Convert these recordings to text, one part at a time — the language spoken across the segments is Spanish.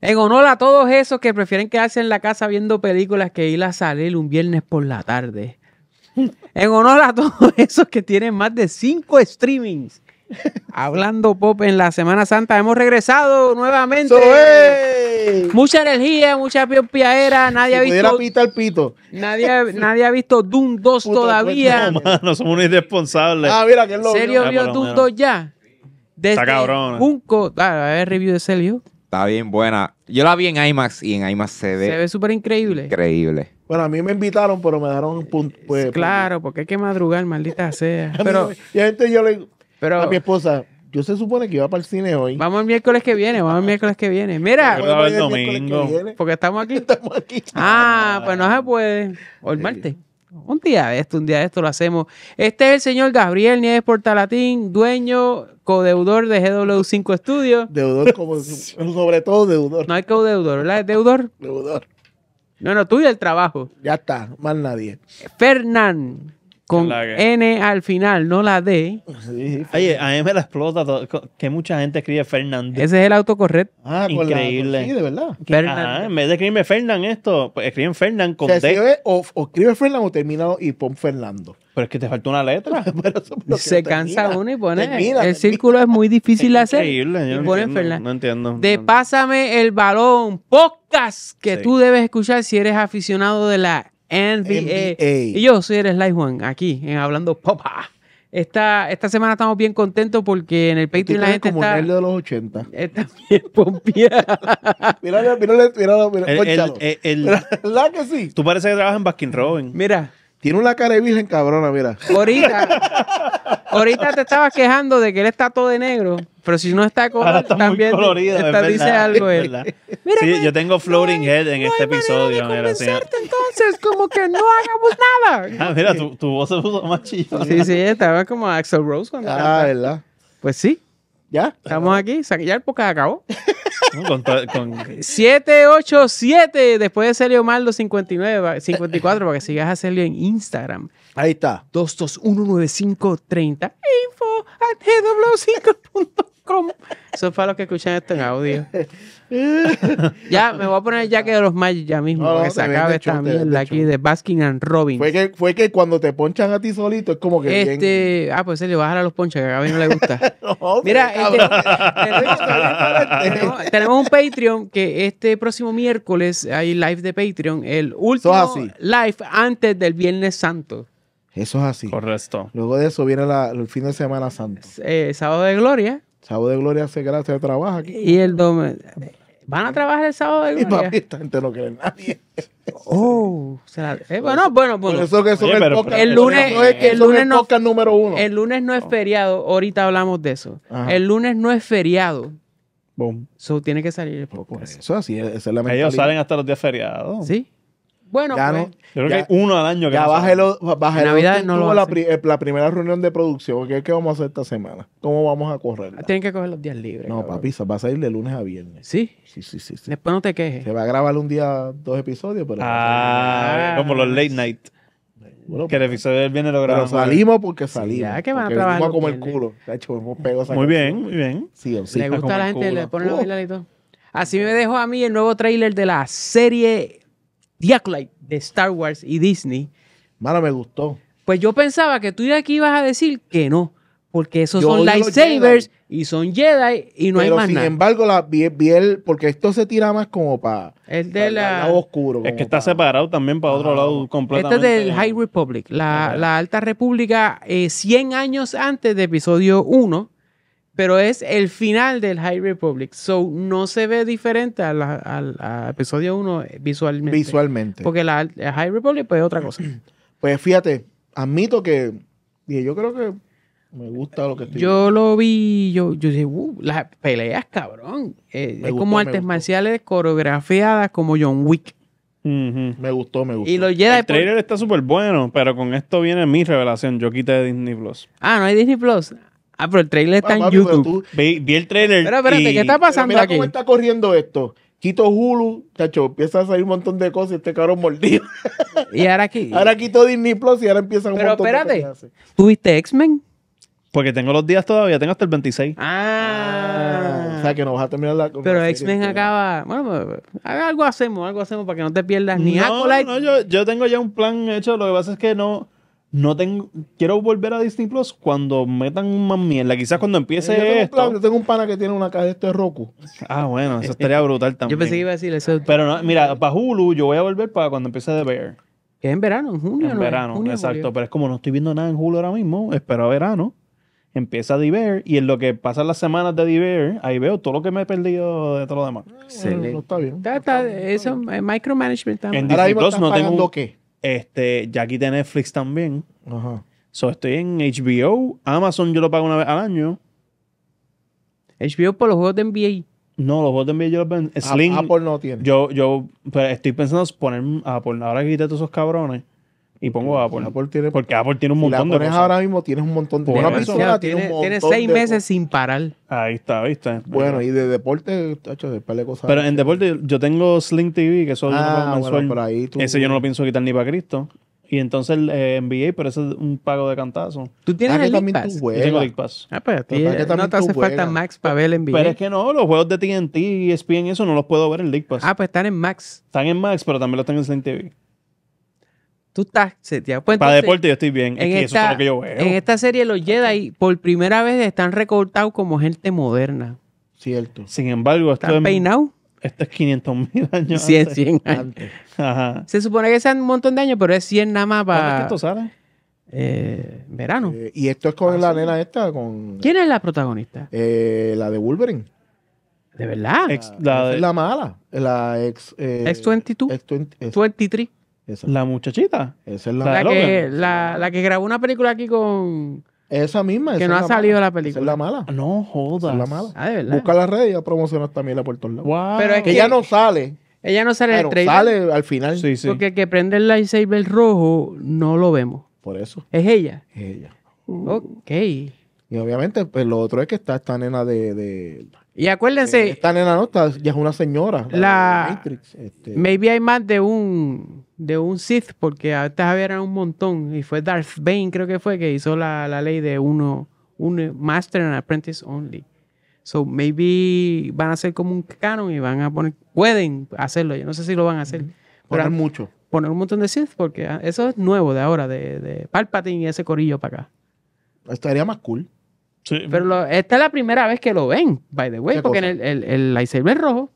En honor a todos esos que prefieren quedarse en la casa viendo películas que ir a salir un viernes por la tarde. En honor a todos esos que tienen más de cinco streamings Hablando Pop en la Semana Santa, hemos regresado nuevamente. Mucha energía, mucha era. nadie ha visto. Pita el pito. Nadie, nadie ha visto Doom 2 pues, todavía. No, somos unos irresponsables. Ah, mira que es lo ¿Serio vio ah, Doom 2 ya? Desde Está cabrón. Junco. Eh. Ah, a ver, review de Sergio Está bien buena. Yo la vi en IMAX y en IMAX se Se ve súper increíble. Increíble. Bueno, a mí me invitaron, pero me dejaron un punto. Pues, claro, pues, porque hay que madrugar, maldita sea. Pero, y a gente yo le pero, a mi esposa, yo se supone que iba para el cine hoy. Vamos el miércoles que viene, vamos el miércoles que viene. Mira, el domingo. porque estamos aquí. estamos aquí. Ah, pues no se puede. Hoy el martes. Un día de esto, un día de esto lo hacemos. Este es el señor Gabriel Nieves Portalatín, dueño, codeudor de GW5 Estudios. Deudor como, sobre todo deudor. No hay codeudor, ¿verdad? deudor? Deudor. No, no, tuyo el trabajo. Ya está, más nadie. Fernán con N al final, no la D. Oye, a mí me la explota que mucha gente escribe Fernández. Ese es el autocorrecto. Ah, increíble. sí, de verdad. en vez de escribirme Fernández esto, pues escriben Fernández con D. o, escribe Fernando o terminado y pon Fernando. Pero es que te faltó una letra. Se cansa uno y pone. el círculo es muy difícil de hacer. Increíble, ponen no, No entiendo. De Pásame el balón, podcast que tú debes escuchar si eres aficionado de la NBA. Y yo soy el Slice Juan, aquí, en Hablando Popa. Esta, semana estamos bien contentos porque en el Patreon la gente como está... de los 80. Está bien mira, Mira, míralo, mira. míralo. El, el, ¿Verdad que sí? Tú pareces que trabajas en Baskin Robin. Mira, tiene una cara de virgen cabrona, mira. Ahorita, ahorita te estabas quejando de que él está todo de negro, pero si no está, color, también muy dice algo él. sí, yo tengo floating head en no este hay episodio. De mira, entonces, como que no hagamos nada. Ah, mira, tu, tu voz se puso más chillona. Sí, sí, estaba como Axel Rose cuando. Ah, verdad. Pues sí. ¿Ya? Estamos aquí, ya el podcast acabó. 787, después de Celio Maldo 59, 54, para que sigas a Celio en Instagram. Ahí está. 2219530 info at gw5.com. Eso para los que escuchan esto en audio. ya, me voy a poner el jaque de los Magic ya mismo, que se acabe esta mierda aquí de Baskin and Robin. Fue que, cuando te ponchan a ti solito es como que. Este, ah, pues se le bajan a los ponches, que a mí no le gusta. Mira, este, tenemos, un Patreon que este próximo miércoles hay live de Patreon, el último live antes del Viernes Santo. Eso es así. Correcto. Luego de eso viene el fin de semana santo. Eh, sábado de gloria. Sábado de gloria se, de trabaja aquí. Y el domingo. ¿Van a trabajar el sábado lunes? Y papi, esta gente no quiere nadie. Oh, eh, bueno, bueno, bueno. eso que eso el, lunes, el lunes no, es número uno. El lunes no es oh. feriado, ahorita hablamos de eso. El lunes no es feriado. Boom. Eso tiene que salir el podcast. Eso así, esa es la mentalidad. Ellos salen hasta los días feriados. Sí. Bueno, pues, yo creo que uno al año. Que ya bájelo, Navidad no la, eh, la primera reunión de producción, ¿qué, que vamos a hacer esta semana? ¿Cómo vamos a correr? Tienen que coger los días libres. No, papi, va a salir de lunes a viernes. ¿Sí? ¿Sí? Sí, sí, Después no te quejes. Se va a grabar un día dos episodios, pero... Ah, como los late night. que el pues, episodio del viernes lo grabamos. Pero salimos porque salimos. ya que van a trabajar. Vamos a comer culo. Muy bien, muy bien. Sí, sí. Le gusta a la gente, le ponen la oh. y todo. Así me dejo a mí el nuevo trailer de la serie de Star Wars y Disney. Mala me gustó. Pues yo pensaba que tú de aquí ibas a decir que no, porque esos son lightsabers y son Jedi y no hay más sin embargo, la, vi, porque esto se tira más como para el de la, lado oscuro. Es que está separado también para otro ah, lado completamente. Este es del High Republic, la, Alta República, eh, 100 años antes de episodio 1 pero es el final del High Republic. So, no se ve diferente al, episodio 1 eh, visualmente. Visualmente. Porque la, el High Republic pues, es otra cosa. Pues fíjate, admito que yo creo que me gusta lo que estoy Yo lo vi, yo, yo dije, uh, las peleas, cabrón. Eh, es como artes marciales coreografiadas como John Wick. Me gustó, me gustó. Y el trailer está súper bueno, pero con esto viene mi revelación. Yo quité Disney Plus. Ah, no hay Disney Plus. Ah, pero el trailer está ah, en YouTube. Vi, el trailer. Pero espérate, ¿qué está pasando mira cómo está corriendo esto. Quito Hulu, cacho, empieza a salir un montón de cosas y este cabrón mordido. Y ahora aquí. ahora quito Disney Plus y ahora empiezan un montón espérate, de cosas. Pero ¿Tuviste X-Men? Porque tengo los días todavía, tengo hasta el 26. Ah. ah. o sea que no vas a terminar la Pero X-Men acaba. Bueno, algo hacemos, algo hacemos para que no te pierdas ni no, No, yo, yo tengo ya un plan hecho. Lo que pasa es que no no tengo, quiero volver a Disney Plus cuando metan más mierda. Quizás cuando empiece esto. yo tengo un pana que tiene una caja de este Roku. Ah, bueno, eso estaría brutal también. Yo pensé que iba a decir eso. Pero mira, para Hulu yo voy a volver para cuando empiece The Bear. Que es en verano, en junio. En verano, exacto. Pero es como no estoy viendo nada en Hulu ahora mismo, espero a verano. Empieza The Bear y en lo que pasan las semanas de The Bear, ahí veo todo lo que me he perdido de todo lo demás. No, está bien. micromanagement también. En Disney no tengo... Este, ya quité Netflix también. Ajá. So estoy en HBO. Amazon yo lo pago una vez al año. HBO por los juegos de NBA. No, los juegos de NBA yo los vendo. Sling. Apple no tiene. Yo, yo pero estoy pensando poner Apple. Ahora que quité todos esos cabrones y pongo Apple. Apple tiene, porque Apple tiene un montón la de cosas. ahora mismo tienes un montón de tiene, seis meses sin parar. Ahí está, ¿viste? Bueno, y de deporte, hecho de cosas. Pero en deporte yo tengo Sling TV, que eso yo no ah, Ese yo no lo pienso quitar ni para Cristo. Y entonces eh, NBA, pero eso es un pago de cantazo. ¿Tú tienes ah, el League Pass? Yo tengo League Pass. Ah, pues no te hace falta Max para ver el NBA. Pero es que no, los juegos de TNT y ESPN, eso no los puedo ver en League Pass. Ah, pues están en Max. Están en Max, pero también los tengo en Sling TV. Tú estás seteado. Pues, Para deporte yo estoy bien. En esta, eso es lo que yo veo. esta serie los Jedi por primera vez están recortados como gente moderna. Cierto. Sin embargo, esto ¿Están es, Esto es 500 mil años. 100, antes. 100 años. Ajá. Se supone que sean un montón de años, pero es 100 nada más para... Es que esto sale? Eh, verano. Eh, y esto es con ah, la nena esta, ¿Quién es la protagonista? Eh, la de Wolverine. ¿De verdad? la, de... la, mala. La ex... Ex-22. Ex-23. La muchachita. Esa es la, que, la, que, grabó una película aquí con. Esa misma. que no ha salido de la película. Esa es la mala. No jodas. es la mala. Ah, de verdad. Busca las redes y a promociona también la por Pero que, ella no sale. Ella no sale pero el sale al final. Sí, sí. Porque que prende el lightsaber rojo no lo vemos. Por eso. Es ella. Es ella. Ok. Y obviamente, pues lo otro es que está esta nena de y acuérdense. están en la nota ya es una señora. La, Matrix, este. Maybe hay más de un de un Sith, porque antes había un montón. Y fue Darth Bane, creo que fue, que hizo la, la ley de uno, un Master and Apprentice Only. So maybe van a ser como un canon y van a poner. Pueden hacerlo, yo no sé si lo van a hacer. Poner mucho. Poner un montón de Sith, porque ah, eso es nuevo de ahora, de, de Palpatine y ese corillo para acá. Estaría más cool. Pero esta es la primera vez que lo ven, by the way, porque en el, el, el lightsaber rojo.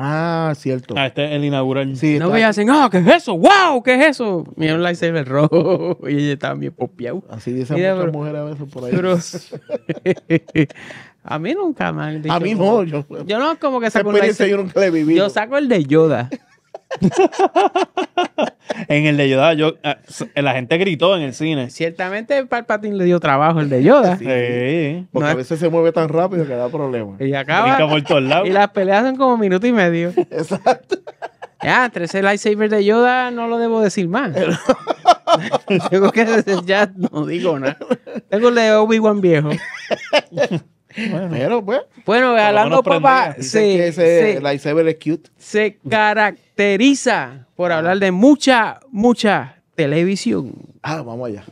Ah, cierto. Ah, este es el inaugural. Sí, no, me hacen, ah, ¿qué es eso? ¡Wow! ¿Qué es eso? Mira un lightsaber rojo. y ella estaba bien popiado. Así dicen muchas mujeres a veces por ahí. Pero, a mí nunca me A mí no. Yo, yo no, como que saco el Yo Yo saco el de Yoda. en el de Yoda, yo, ah, la gente gritó en el cine. Ciertamente el Palpatine le dio trabajo el de Yoda. Sí, Porque a veces se mueve tan rápido que da problemas. Y acaba. Y las peleas son como minuto y medio. Exacto. Ya, tres el lightsaber de Yoda no lo debo decir más. Tengo que decir ya no digo nada. Tengo el de Obi-Wan viejo. Bueno, pero pues, Bueno, hablando papá, se, ese lightsaber es cute. se caracteriza por hablar de mucha, mucha televisión. Ah, vamos allá.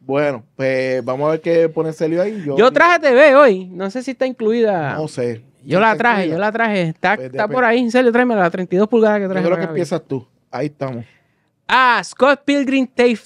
Bueno, pues vamos a ver qué pone Celio ahí. Yo, traje TV hoy. No sé si está incluida. No sé. Yo la traje, yo la traje. Está, pues, está por ahí, Celio, tráeme la 32 pulgadas que traje. Yo creo que empiezas tú. Ahí estamos. Ah, Scott Pilgrim Tape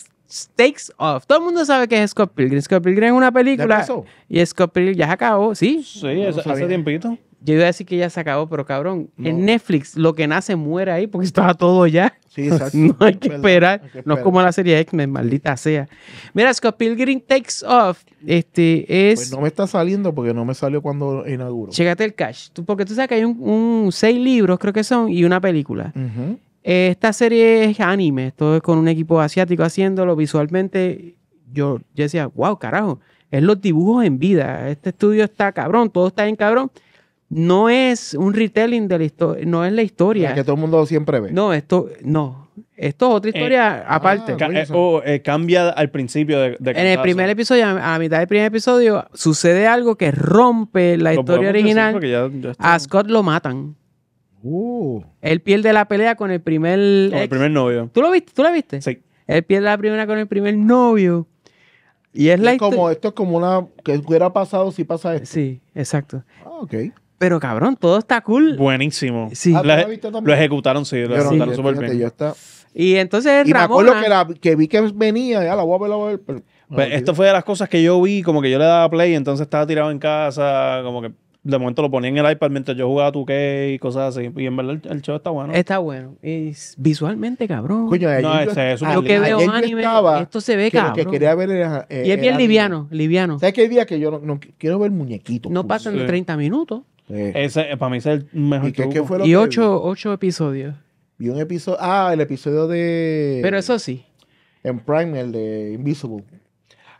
takes Off. Todo el mundo sabe que es Scott Pilgrim. Scott Pilgrim es una película. Y Scott Pilgrim ya se acabó, ¿sí? Sí, hace tiempito. Yo iba a decir que ya se acabó, pero cabrón, en Netflix lo que nace muere ahí porque estaba todo ya. Sí, exacto. no hay que, esperar. no es como la serie X-Men, maldita sea. Mira, Scott Pilgrim Takes Off. Este es. Pues no me está saliendo porque no me salió cuando inauguró. Chécate el cash. porque tú sabes que hay un, un, seis libros, creo que son, y una película. Esta serie es anime, Todo es con un equipo asiático haciéndolo visualmente. Yo, decía, wow, carajo, es los dibujos en vida. Este estudio está cabrón, todo está en cabrón. No es un retelling de la historia, no es la historia. que todo el mundo siempre ve. No, esto, no. Esto es otra eh, historia ah, aparte. Eh, o oh, eh, cambia al principio de, En el primer episodio, a la mitad del primer episodio, sucede algo que rompe la historia original. a Scott lo matan. Uh. el Él de la pelea con el primer. Con el primer novio. ¿Tú lo viste? ¿Tú la viste? Sí. Él de la primera con el primer novio. Y es la como Esto es como una. que hubiera pasado si pasa esto. Sí, exacto. Ah, ok. Pero cabrón, todo está cool. Buenísimo. Sí. Ah, e- lo ejecutaron, sí, lo ejecutaron súper bien. Y entonces y me acuerdo que, vi que venía, la voy a ver, pues, esto fue de las cosas que yo vi, como que yo le daba play, entonces estaba tirado en casa, como que de momento lo ponía en el iPad mientras yo jugaba tu y cosas así. Y en verdad el, show está bueno. Está bueno. y visualmente, cabrón. no, ese es un que veo anime, esto se ve cabrón. Eh, y es bien liviano, liviano. ¿Sabes hay días que yo no, quiero ver muñequitos? No pasan de 30 minutos. Ese, eh, para mí es el mejor ¿Y, y ocho, episodios. Y un episodio. Ah, el episodio de. Pero eso sí. En Prime, el de Invisible.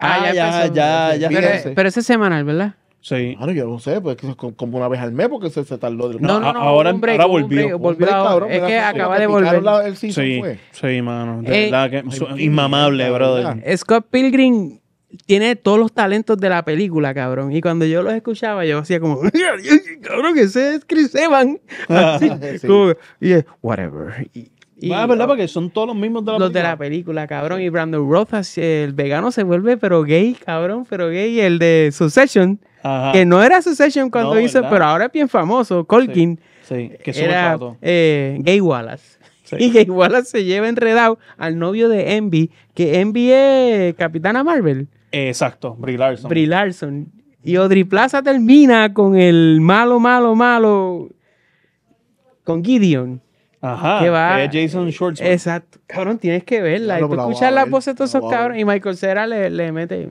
Ah, ya, ah, ya, ya, ya, pero ese es semanal, ¿verdad? Sí. Ah, yo no sé, pues como una vez al mes porque se, se tardó. Del... No, ahora, volvió. es que acaba de volver. sí, pues. sí, mano. De eh, verdad que inmamable, brother. Scott Pilgrim tiene todos los talentos de la película, cabrón. Y cuando yo los escuchaba, yo hacía como, cabrón, ese es Chris Evans. Así, y es, whatever. Y, ah, ¿verdad? Porque son todos los mismos de la los de la película, cabrón. Y Brandon Roth, el vegano, se vuelve pero gay, cabrón, pero gay. el de Succession, que no era Succession cuando hizo, pero ahora es bien famoso, Colkin. Sí, que era, eh, Gay Wallace. Y Gay Wallace se lleva enredado al novio de Envy, que Envy es Capitana Marvel. Exacto, Brie Larson. Brie Larson. Y Audrey Plaza termina con el malo, malo, malo, con Gideon. Ajá. Que Es Jason Schwartzman. Exacto. Cabrón, tienes que verla. y tú escuchas la voz de todos esos cabrones. Y Michael Cera le, le mete.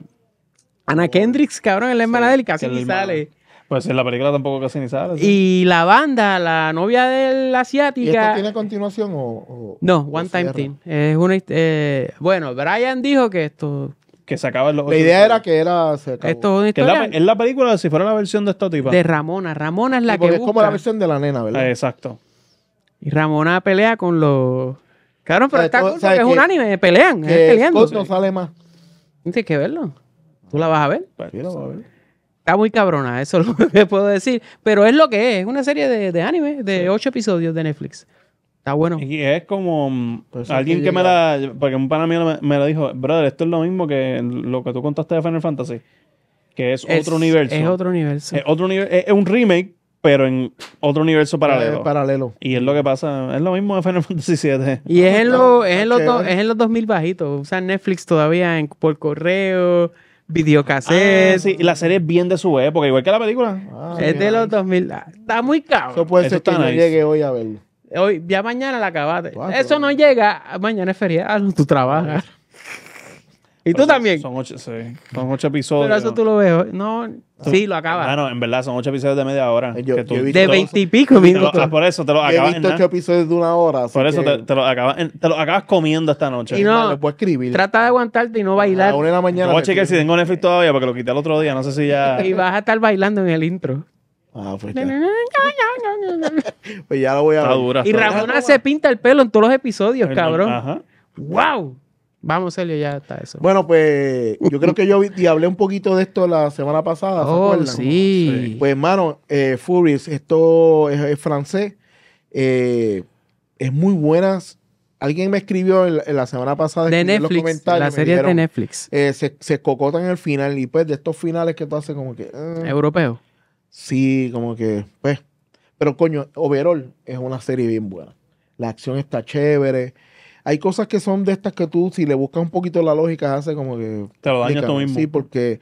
Ana Kendricks, cabrón, es la hermana sí, del casi ni sale. Pues en la película tampoco casi ni sale. Y la banda, la novia del asiático asiática. ¿Y esto tiene continuación o.? no, One Time Team. Es una, eh, bueno, Brian dijo que esto. Que se acaba los La idea era que era. acabó. Esto es una historia. Es la, película, si fuera la versión de esta tipa. De Ramona. Ramona es la que. Busca. Es como la versión de la nena, ¿verdad? Ah, exacto. Y Ramona pelea con los. Claro, pero eh, está cool que es un anime, pelean, es peleando. no sale más. Tienes que verlo. ¿Tú la vas a ver? a ver. Está muy cabrona, eso es lo que puedo decir. Pero es lo que es, es una serie de, de anime de ocho episodios de Netflix. Está bueno. Y es como mm, pues alguien que, me la. Porque un pana mío me la dijo, brother, esto es lo mismo que lo que tú contaste de Final Fantasy. Que es, otro universo. Es otro universo. Es otro nivel, es un remake pero en otro universo eh, paralelo. paralelo. Y es lo que pasa, es lo mismo de Final Fantasy Y es en, los es en los 2000 bajitos. sea Netflix todavía por correo, videocassette. Ah, sí. Y la serie es bien de su época, igual que la película. Ah, es de los 2000. Ah, está muy caro. Eso puede ser que no llegue hoy a verlo. Hoy, ya mañana la acabaste. Eso no llega, mañana es feriado, tú trabajas. Y tú también. Son ocho, sí, son ocho episodios. Pero eso tú lo ves No, sí, lo acabas. no, en verdad son ocho episodios de media hora. de veintipico minutos. por eso te lo acabas. He visto ocho episodios de una hora. Por eso te, acabas, te lo acabas comiendo esta noche. Y no, puedo escribir. Trata de aguantarte y no bailar. A una de la mañana. Voy a si tengo Netflix todavía porque lo quité el otro día. No sé si ya. y vas a estar bailando en el intro. Ah, pues ya. pues ya lo voy a ver. Dura, y Ramona se pinta el pelo en todos los episodios, cabrón. Ajá. ¡Wow! Vamos, Sergio, ya está eso. Bueno, pues yo creo que yo y hablé un poquito de esto la semana pasada. ¿se oh, Sí. Pues, hermano, eh, Furious, esto es, francés. Eh, es muy buena. Alguien me escribió en, la semana pasada. en Netflix. Los comentarios, la serie de Netflix. Eh, se, se cocotan el final y, pues, de estos finales que tú haces, como que. Eh. Europeo. Sí, como que. Pues. Pero, coño, overall es una serie bien buena. La acción está chévere hay cosas que son de estas que tú, si le buscas un poquito la lógica, hace como que. Te lo a tú mismo. Sí, porque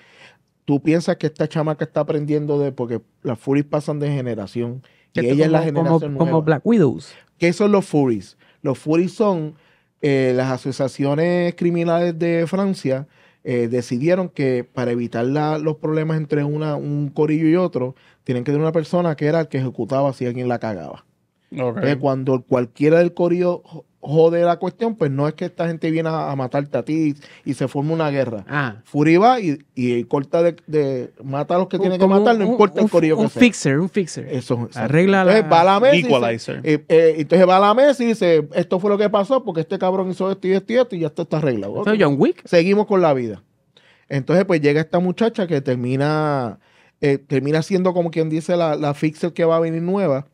tú piensas que esta chama que está aprendiendo de. Porque las Furies pasan de generación. Y ella es la generación. Como, nueva. como Black Widows. ¿Qué son los Furies? Los Furies son eh, las asociaciones criminales de Francia. Eh, decidieron que para evitar los problemas entre una, un corillo y otro, tienen que tener una persona que era el que ejecutaba si alguien la cagaba. cuando cualquiera del corillo jode la cuestión, pues no es que esta gente viene a, matarte a ti y, se forma una guerra. Ah. Fury y, corta de, de, mata a los que tienen tiene que matar, no importa el corillo que sea. Un fixer, un fixer. Eso. Arregla la... Va mesa eh, eh, entonces va a la mesa y dice, esto fue lo que pasó porque este cabrón hizo esto y esto y esto y ya esto está arreglado. John Wick. Seguimos con la vida. Entonces pues llega esta muchacha que termina, eh, termina siendo como quien dice la, la fixer que va a venir nueva.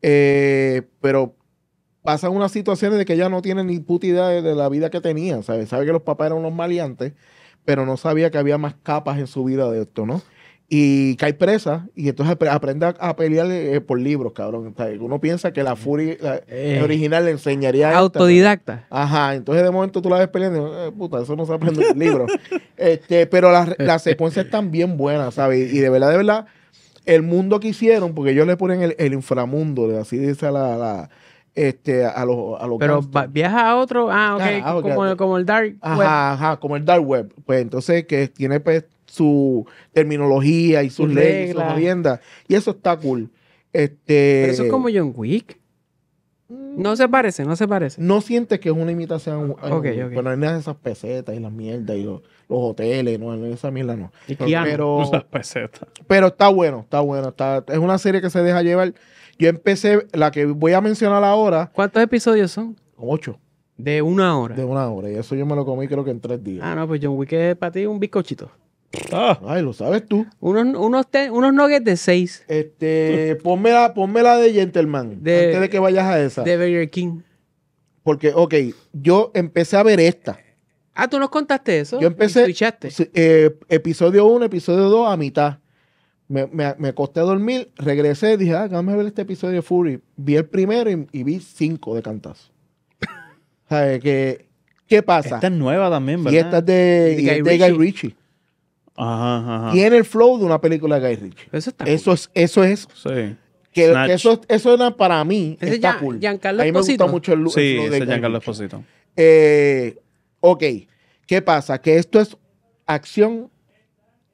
pero pasan unas situaciones de que ya no tiene ni puta idea de, la vida que tenía, ¿sabes? Sabe que los papás eran unos maleantes, pero no sabía que había más capas en su vida de esto, ¿no? y cae presa y entonces aprende a, pelear eh, por libros, cabrón. uno piensa que la mm. Fury eh. original le enseñaría autodidacta. Ajá, entonces de momento tú la ves peleando, eh, puta, eso no se aprende en libros. este, pero las secuencias están bien buenas, ¿sabes? Y de verdad, de verdad, el mundo que hicieron, porque ellos le ponen el, inframundo, así dice la este, a los a Pero viaja a otro, ah, ok, ah, ah, Como, como, el dark web. Ajá, como el dark web. Pues entonces que tiene pues su terminología y sus, leyes, y sus viviendas. Y eso está cool. Este, Pero eso es como John Wick. Mm. No se parece, no se parece. No sientes que es una imitación. Bueno, de esas pesetas y las mierdas y los, hoteles, no, esa mierda no. pero, Pero está bueno, está bueno. es una serie que se deja llevar. Yo empecé, la que voy a mencionar ahora. ¿Cuántos episodios son? Ocho. De una hora. De una hora. Y eso yo me lo comí creo que en tres días. Ah, no, pues yo Wick es para ti un bizcochito. Ah, ay, lo sabes tú. Unos, unos, nuggets de seis. Este, ponme la, ponme la de Gentleman. antes de que vayas a esa. De Burger King. Porque, ok, yo empecé a ver esta. Ah, tú nos contaste eso. Yo empecé. Eh, episodio uno, episodio dos, a mitad. Me, me, me costé dormir, regresé, dije, ah, déjame ver este episodio de Fury. Vi el primero y, vi cinco de cantazo. ¿Sabes? Que, ¿Qué pasa? Esta es nueva también, ¿verdad? Y esta es de, Guy, de Guy Ritchie. Ajá, ajá. Tiene el flow de una película de Guy Ritchie. Eso está Eso cool. es, eso es. Sí. Que, eso, eso era para mí. está cool. Giancarlo A me gustó mucho el, sí, flow de ese Giancarlo Esposito. Eh, ok. ¿Qué pasa? Que esto es acción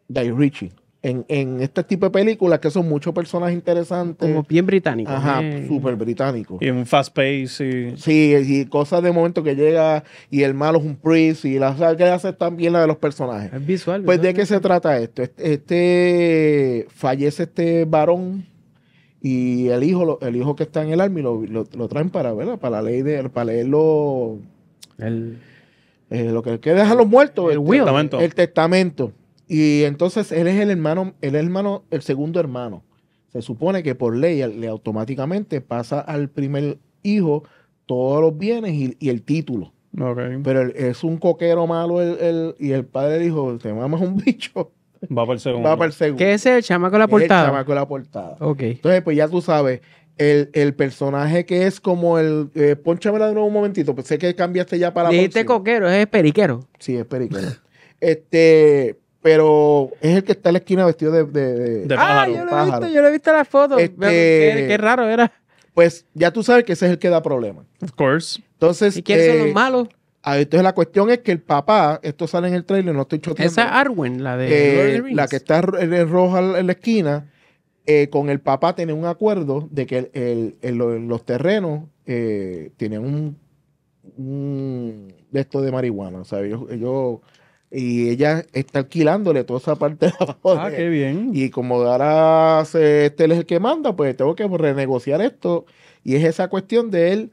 Guy Ritchie en, este tipo de películas que son muchos personajes interesantes. Como bien británicos. Ajá, súper británico Y un fast pace. Y... Sí, y cosas de momento que llega y el malo es un priest y las que hace también la de los personajes. visual. Pues de qué se trata esto. Este, este, fallece este varón y el hijo, el hijo que está en el army lo, traen para, Para la ley de, para leerlo. El... Eh, lo que queda a los muertos. el testamento. El testamento. Y entonces él es el hermano, el hermano, el segundo hermano. Se supone que por ley le automáticamente pasa al primer hijo todos los bienes y, el título. Pero es un coquero malo y el padre dijo, te mamas un bicho. Va para el segundo. Va para el segundo. ¿Qué es el chamaco de la portada? el chamaco de la portada. Ok. Entonces, pues ya tú sabes, el, personaje que es como el... Eh, ponchamela de nuevo un momentito, pues sé que cambiaste ya para... ¿Este coquero, es periquero. Sí, es periquero. este pero es el que está en la esquina vestido de, de, de, Ah, yo lo he visto, yo lo he visto en la foto. Este, qué, raro era. Pues ya tú sabes que ese es el que da problemas. Of course. Entonces, ¿Y quiénes son los eh, malos? Ah, entonces la cuestión es que el papá, esto sale en el trailer, no estoy choteando. Esa Arwen, la de eh, la que está en eh, roja en la esquina, con el papá tiene un acuerdo de que el, los terrenos tienen un, un de esto de marihuana. sabes y ella está alquilándole toda esa parte de abajo. Ah, qué bien. Y como ahora este es el que manda, pues tengo que renegociar esto. Y es esa cuestión de él,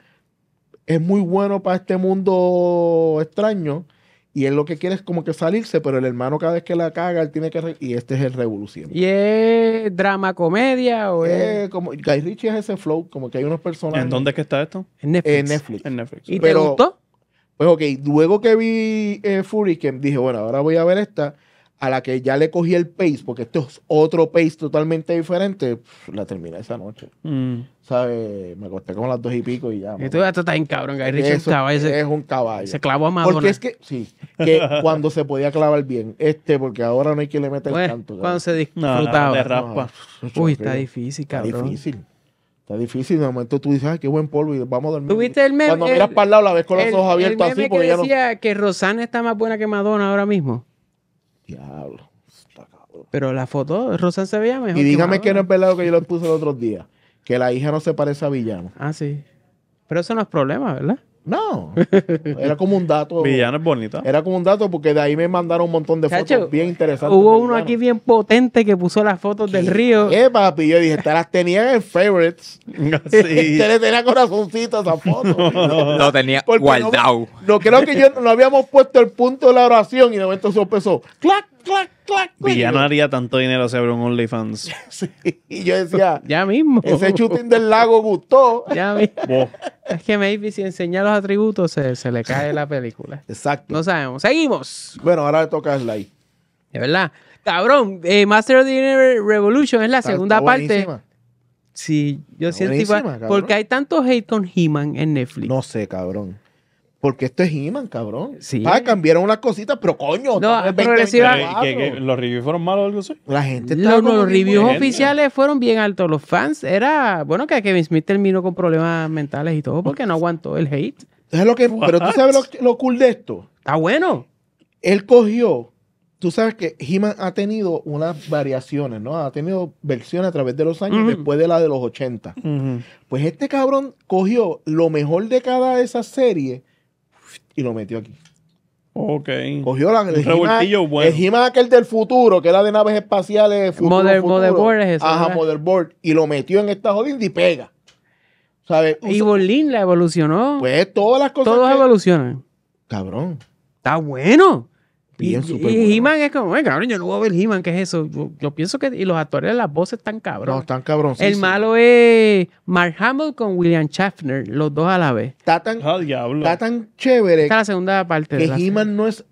es muy bueno para este mundo extraño. Y él lo que quiere es como que salirse, pero el hermano cada vez que la caga, él tiene que... Y este es el revolucionario. ¿Y es drama, comedia o es...? Eh, como, Guy Ritchie es ese flow, como que hay unos personajes... ¿En dónde que está esto? En Netflix. En Netflix. ¿Y te gustó? Pues ok, luego que vi eh, Fury, que dije, bueno, ahora voy a ver esta, a la que ya le cogí el pace, porque esto es otro pace totalmente diferente, la terminé esa noche. Mm. ¿Sabes? Me acosté como las dos y pico y ya. Esto está ya cabrón, Guy Richard Es un caballo. Se clavó a Madonna. Porque es que, sí, que cuando se podía clavar bien, este, porque ahora no hay que le meter tanto. Pues, cuando se disfrutaba. No, no, Uy, está difícil, cabrón. difícil. Está difícil, de momento tú dices, ay, qué buen polvo y vamos a dormir. ¿Tuviste el meme? Cuando miras para el lado la ves con los ojos abiertos así. porque que ya decía que Rosana está más buena que Madonna ahora mismo. Diablo. Pero la foto, Rosana se veía mejor. Y dígame que, no es verdad lo que yo le puse el otro día. Que la hija no se parece a Villano. Ah, sí. Pero eso no es problema, ¿verdad? No, era como un dato. Villana es bonita. Era como un dato porque de ahí me mandaron un montón de fotos bien interesantes. Hubo uno aquí bien potente que puso las fotos del río. ¿Qué, papi? Yo dije, te las tenía en favorites. sí. Te le tenía corazoncito a esa foto. no, tenía guardado. No, creo que yo no habíamos puesto el punto de la oración y de momento empezó, ¡Clac! Y ya no haría tanto dinero si abrió un OnlyFans. y yo decía, ya mismo. Ese shooting del lago gustó. ya mismo. es que maybe si enseña los atributos se, le cae la película. Exacto. No sabemos. Seguimos. Bueno, ahora le toca a Sly. De verdad. Cabrón, eh, Master of the Revolution es la segunda parte. Sí, yo siento igual. Porque hay tanto hate con He-Man en Netflix. No sé, cabrón. Porque esto es He-Man, cabrón. Sí. Ah, cambiaron unas cositas, pero coño. No, es los reviews fueron malos o algo así? La gente Los, no, los reviews oficiales fueron bien altos. Los fans, era. Bueno, que Kevin Smith terminó con problemas mentales y todo porque no aguantó el hate. lo que, pero tú sabes lo, cool de esto. Está bueno. Él cogió tú sabes que He-Man ha tenido unas variaciones, ¿no? Ha tenido versiones a través de los años, después de la de los 80. Pues este cabrón cogió lo mejor de cada de esas series y lo metió aquí. Ok. Cogió la, el revoltillo bueno. bueno. aquel del futuro, que era de naves espaciales. Futuro, Motherboard es eso. Ajá, model motherboard. Y lo metió en esta jodida y pega. ¿Sabes? Y Bolín la evolucionó. Pues todas las cosas. Todos evolucionan. Cabrón. Está bueno y, He-Man es como, cabrón, yo no voy a ver He-Man, ¿qué es eso? Yo, pienso que y los actores de las voces están cabrón. No, están cabrón. el malo es Mark Hamill con William Schaffner, los dos a la vez. Está tan, ah, diablo. Está tan chévere. Está la segunda parte. Que He-Man no es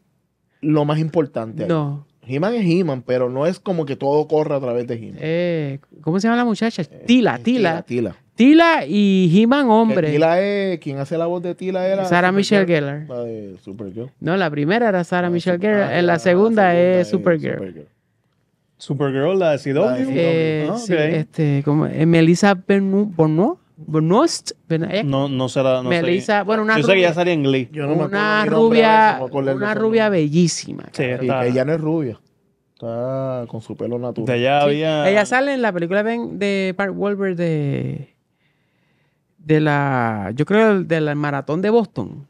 lo más importante. No. He-Man es He-Man, pero no es como que todo corra a través de He-Man. Eh, ¿Cómo se llama la muchacha? tila, eh, Tila. Tila. Tila y He-Man hombre. Tila es, quien hace la voz de Tila era... Sara Michelle Gellar. La de Supergirl. No, la primera era Sara Michelle Gellar, ah, la segunda, es Supergirl. Supergirl. la de CW. Eh, ah, sí, este, como, eh, Melissa Bonost, ¿eh? no, no será. No Melissa, bueno, una Yo rubia, sé que ya salía en Glee. una rubia, una rubia bellísima. Sí, Ella no es rubia. Está con su pelo natural. Ella sale en la película de Park Wolver de de la, yo creo del maratón de Boston.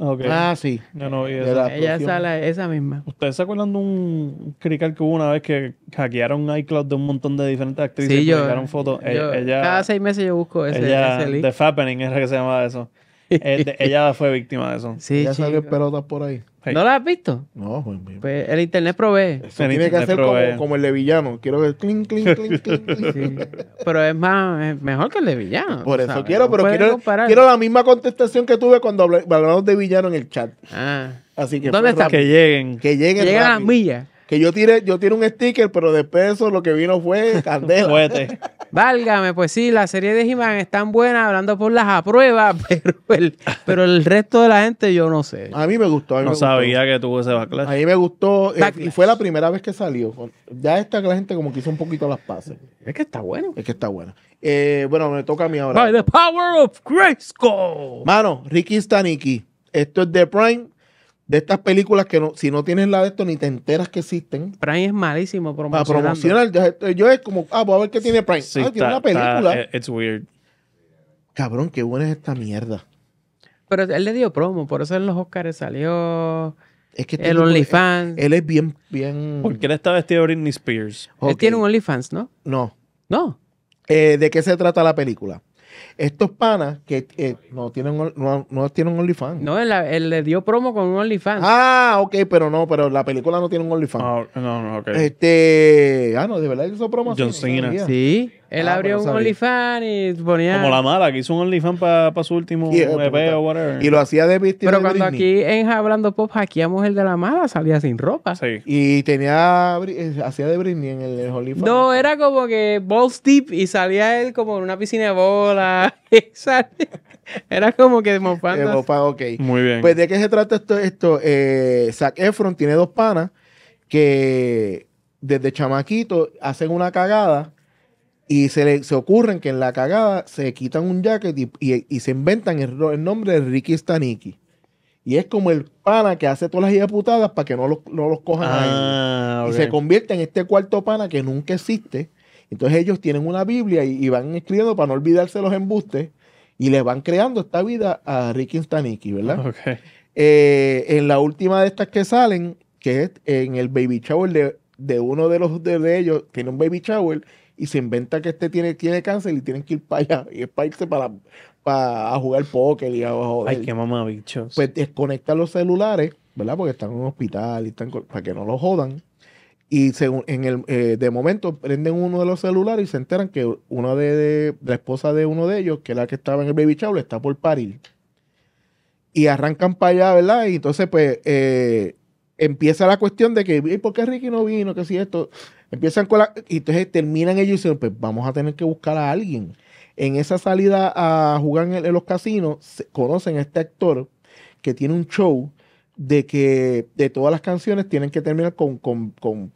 Ah, ah sí. No, no, esa, ella esa, esa, misma. ¿Ustedes se acuerdan de un crical que hubo una vez que hackearon iCloud de un montón de diferentes actrices sí, y publicaron fotos? E- yo, cada seis meses yo busco ese. Ella, The Fappening era que se llamaba eso. Eh, ella fue víctima de eso. Sí, ya salió pelotas por ahí. ¿No la has visto? No, pues, el internet provee. Eso tiene que hacer como, el de villano. Quiero que clink, clink, clink, clink. Pero es más, mejor que el de villano. Por eso quiero, pero quiero, quiero la misma contestación que tuve cuando hablamos de villano en el chat. Ah. Así que. ¿Dónde está? Que lleguen. Que lleguen. Que lleguen las millas. Que yo tire, yo tire un sticker, pero de peso lo que vino fue candela. Válgame, pues sí, la serie de He-Man es tan buena hablando por las apruebas, pero el, resto de la gente yo no sé. A mí me gustó. no sabía que tuvo ese backlash. A mí me gustó eh, y fue la primera vez que salió. Ya está que la gente como que hizo un poquito las pases. Es que está bueno. Es que está bueno. Eh, bueno, me toca a mí ahora. By the power of Grayskull. Mano, Ricky Staniki. Esto es The Prime de estas películas que no, si no tienes la de esto ni te enteras que existen. Prime es malísimo Para promocionar, este, yo es como, ah, voy a ver qué tiene Prime. Sí, ah, tiene una película. Eh, it's weird. Cabrón, qué buena es esta mierda. Pero él le dio promo, por eso en los Oscars salió... Este el OnlyFans. Él, es bien, bien... ¿Por qué él está vestido Britney Spears? Él tiene un OnlyFans, ¿no? No. ¿No? Eh, ¿De qué se trata la película? Estos panas que eh, no tienen no, no tienen OnlyFans. No, él, le dio promo con un OnlyFans. Ah, ok, pero no, pero la película no tiene un OnlyFans. Ah, no, no, ok. Este. Ah, no, de verdad hizo promo. John Cena. Sí. Él ah, abrió un OnlyFans y ponía. Como la mala, que hizo un OnlyFans para su último bebé eh, e o whatever. Y lo hacía de víctima. Pero cuando aquí en Hablando Pop hackeamos el de la mala, salía sin ropa. Sí. Y tenía. Eh, hacía de Britney en el, OnlyFans. No, era como que Ball Steep y salía él como en una piscina de bola. era como que de Mopan. ok. Muy bien. Pues de qué se trata esto. esto? Eh, Zac Efron tiene dos panas que desde chamaquito hacen una cagada y se le se ocurren que en la cagada se quitan un jacket y, se inventan el, nombre de Ricky Stanicky Y es como el pana que hace todas las putadas para que no los, cojan ahí. Ah, y se convierte en este cuarto pana que nunca existe. Entonces ellos tienen una Biblia y, van escribiendo para no olvidarse los embustes y le van creando esta vida a Ricky Stanicky ¿verdad? Eh, en la última de estas que salen, que es en el baby shower de, uno de los de ellos, tiene un baby shower y se inventa que este tiene, tiene cáncer y tienen que ir para allá y es para irse para, a jugar póker y a Ay, qué mamá, bichos. Pues desconectan los celulares, ¿verdad? Porque están en un hospital y están para que no los jodan. Y según eh, de momento prenden uno de los celulares y se enteran que una de, la esposa de uno de ellos, que es la que estaba en el baby shower, está por parir. Y arrancan para allá, ¿verdad? Y entonces, pues, eh, empieza la cuestión de que, ¿y por qué Ricky no vino? ¿Qué si esto? Empiezan con la. Y entonces terminan ellos y pues vamos a tener que buscar a alguien. En esa salida a jugar en, los casinos, conocen a este actor que tiene un show de que de todas las canciones tienen que terminar con,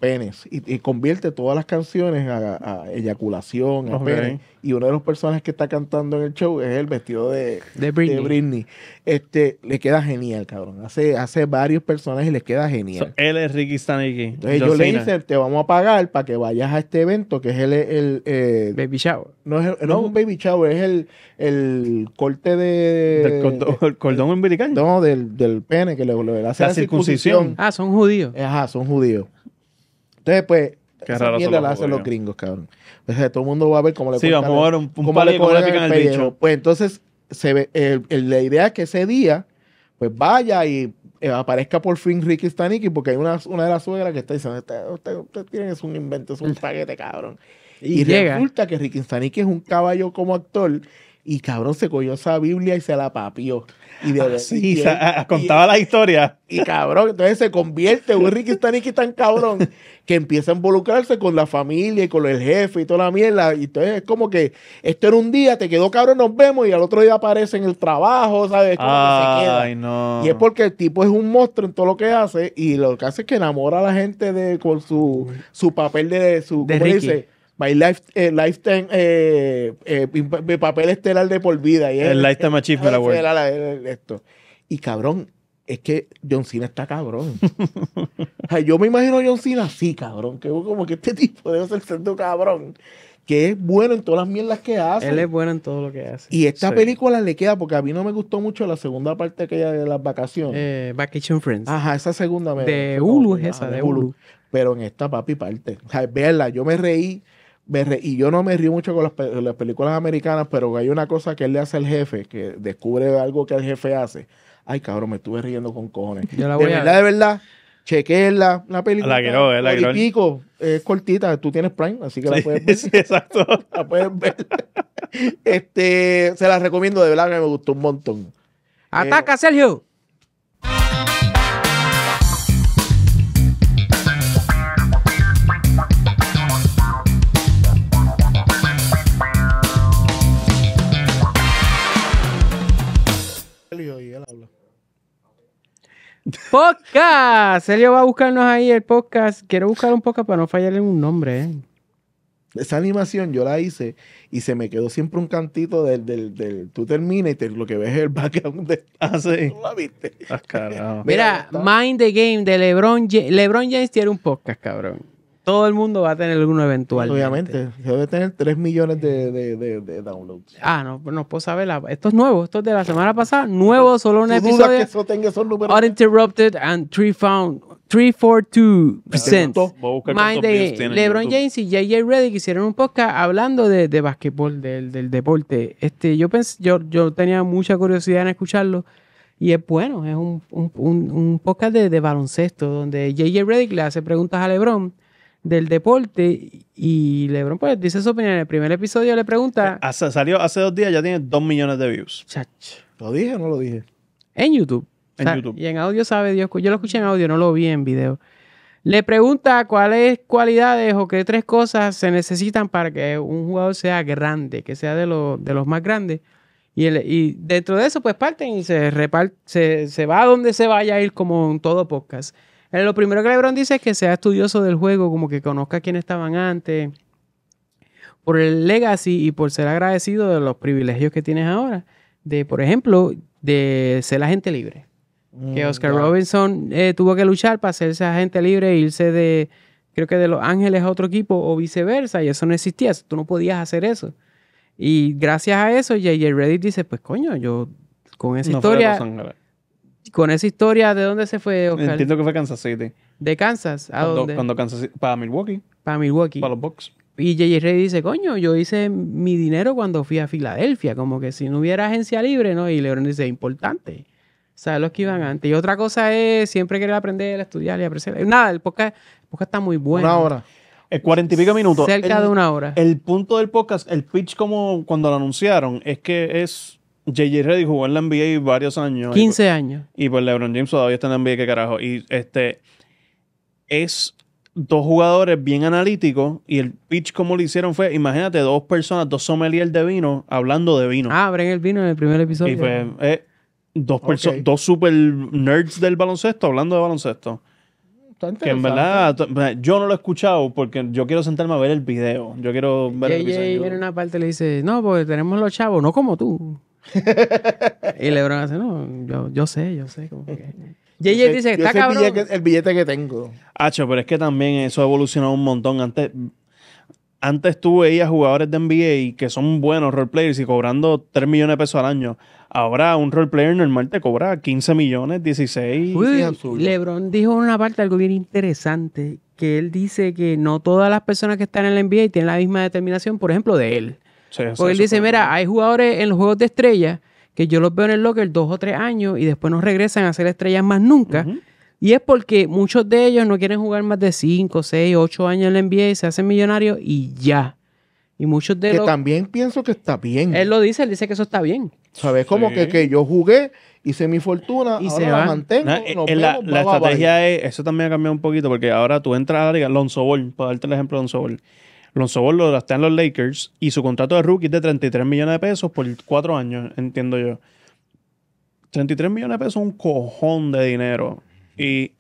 penes y, convierte todas las canciones a, eyaculación, a penes. Y uno de los personajes que está cantando en el show es el vestido de, De Britney. Este, le queda genial, cabrón. Hace, hace varios personajes y les queda genial. él es Ricky Stanicky. Entonces yo le dicen, te vamos a pagar para que vayas a este evento, que es el... el, eh, baby shower. No es, no es un baby shower, es el, el corte de... Del cordón, el cordón umbilical. No, del, del pene, que le, le a la, la circuncisión. Ah, son judíos. Ajá, son judíos. Entonces, pues, Qué raro hacen los gringos, cabrón. O todo el mundo va a ver cómo le Sí, vamos a ver un, cómo le el, el Pues entonces, se, el, la idea es que ese día, pues vaya y eh, aparezca por fin Ricky Stanicki, porque hay una, una de las suegras que está diciendo, ustedes usted, tienen es un invento, es un paquete, cabrón. Y, resulta que Ricky Stanicky es un caballo como actor y cabrón, se cogió esa Biblia y se la papió. Y ah, ah, ah, contaba la historia. Y cabrón, entonces se convierte un Ricky Nicky tan cabrón que empieza a involucrarse con la familia y con el jefe y toda la mierda. Y entonces es como que esto era un día, te quedó cabrón, nos vemos y al otro día aparece en el trabajo, ¿sabes? no. Y es porque el tipo es un monstruo en todo lo que hace y lo que hace es que enamora a la gente de, con su, papel de, su. ¿cómo Dice? My Life, eh, lifetime, eh, eh, mi, papel estelar de por vida. Y el, Esto. Y cabrón, es que John Cena está cabrón. yo me imagino a John Cena así, cabrón. Que como que este tipo debe ser un cabrón. Que es bueno en todas las mierdas que hace. Él es bueno en todo lo que hace. Y esta película le queda, porque a mí no me gustó mucho la segunda parte que de las vacaciones. Vacation Friends. Ajá, esa segunda ah, De Hulu es esa, de Hulu. Pero en esta papi parte. O sea, verla, yo me reí y yo no me río mucho con las, películas americanas, pero hay una cosa que él le hace al jefe, que descubre algo que el jefe hace. Ay, cabrón, me estuve riendo con cojones. Yo la voy de verdad, de verdad. Chequé la, la película. La quiero la quiero pico, es cortita, tú tienes Prime, así que la puedes ver. Sí, exacto. la puedes ver. este, se la recomiendo, de verdad me gustó un montón. Ataca, eh, Sergio. ¡Podcast! Sergio va a buscarnos ahí el podcast. Quiero buscar un podcast para no fallarle un nombre. Eh. Esa animación yo la hice y se me quedó siempre un cantito del. del, del tú terminas y lo que ves es el background de. Ah, la viste? Ah, Mira Mind the Game de LeBron James. LeBron James tiene un podcast, cabrón. Todo el mundo va a tener alguno eventual. Obviamente, debe tener 3 millones de, de, de, downloads. Ah, no, pues, no puedo saber. esto es nuevo, esto es de la semana pasada. Nuevo, solo un episodio. que eso tenga esos números? Uninterrupted and 3 found. 342%. Más de LeBron James y JJ Reddick hicieron un podcast hablando de, de básquetbol, del, del deporte. Este, yo, pensé, yo, yo tenía mucha curiosidad en escucharlo. Y es bueno, es un, un, un, podcast de, de, baloncesto donde JJ Reddick le hace preguntas a LeBron del deporte y LeBron pues dice su opinión. En el primer episodio le pregunta... Eh, salió hace dos días, ya tiene dos millones de views. ¿Lo dije o no lo dije? En YouTube. En YouTube. Y en audio sabe Dios. Yo lo escuché en audio, no lo vi en video. Le pregunta cuáles cualidades o qué tres cosas se necesitan para que un jugador sea grande, que sea de, lo, de los más grandes. Y, el, y, dentro de eso, pues parten y se reparte, se, va a donde se vaya a ir como en todo podcast. Eh, lo primero que LeBron dice es que sea estudioso del juego, como que conozca quiénes estaban antes, por el legacy y por ser agradecido de los privilegios que tienes ahora, de, por ejemplo, de ser la gente libre. que mm, Oscar Robinson eh, tuvo que luchar para hacerse gente libre e irse de, creo que de Los Ángeles a otro equipo o viceversa, y eso no existía, tú no podías hacer eso. Y gracias a eso, JJ Reddit dice, pues coño, yo con esa historia con esa historia, ¿de dónde se fue Entiendo que fue Kansas City. ¿De Kansas? ¿A dónde? Cuando Kansas para Milwaukee. Para Milwaukee. Para los Bucks. Y JJ Rey dice, coño, yo hice mi dinero cuando fui a Filadelfia, como que si no hubiera agencia libre, ¿no? Y LeBron dice, importante. ¿Sabes los que iban mm. antes? Y otra cosa es siempre querer aprender, estudiar y apreciar. Nada, el podcast, está muy bueno. Una hora. cuarenta y pico minutos. Cerca de una hora. El punto del podcast, el pitch como cuando lo anunciaron, es que es JJ Reddy jugó en la NBA varios años. 15 años. Y pues LeBron James todavía está en la NBA, qué carajo. Y este es dos jugadores bien analíticos y el pitch como lo hicieron fue, imagínate, dos personas, dos sommelier de vino hablando de vino. Ah, abren el vino en el primer episodio. Y fue, pues, eh, dos, dos super nerds del baloncesto hablando de baloncesto. Que en verdad, pues, yo no lo he escuchado porque yo quiero sentarme a ver el video. Yo quiero ver en una parte le dice, no, porque tenemos los chavos, no como tú y LeBron hace, no, yo, sé, yo sé. Como que... JJ dice, está cabrón. El billete, que tengo. Hacho, pero es que también eso ha evolucionado un montón. Antes, antes tú veías jugadores de NBA que son buenos roleplayers y cobrando 3 millones de pesos al año. Ahora un roleplayer normal te cobra 15 millones, 16. LeBron dijo una parte algo bien interesante, que él dice que no todas las personas que están en la NBA tienen la misma determinación, por ejemplo, de él. Porque él dice, mira, hay jugadores en los juegos de estrellas que yo los veo en el locker dos o tres años y después no regresan a ser estrellas más nunca. Y es porque muchos de ellos no quieren jugar más de cinco, seis, ocho años en la NBA y se hacen millonarios y ya. Y muchos de que también pienso que está bien. Él lo dice, él dice que eso está bien. ¿Sabes? Como que, yo jugué, hice mi fortuna, y se la mantengo. Eh, la, estrategia es, eso también ha cambiado un poquito, porque ahora tú entras a la liga, Lonzo Ball, para darte el ejemplo de Lonzo Ball Lonzo Ball lo gastan los Lakers y su contrato de rookie es de 33 millones de pesos por cuatro años, entiendo yo. 33 millones de pesos es un cojón de dinero. Y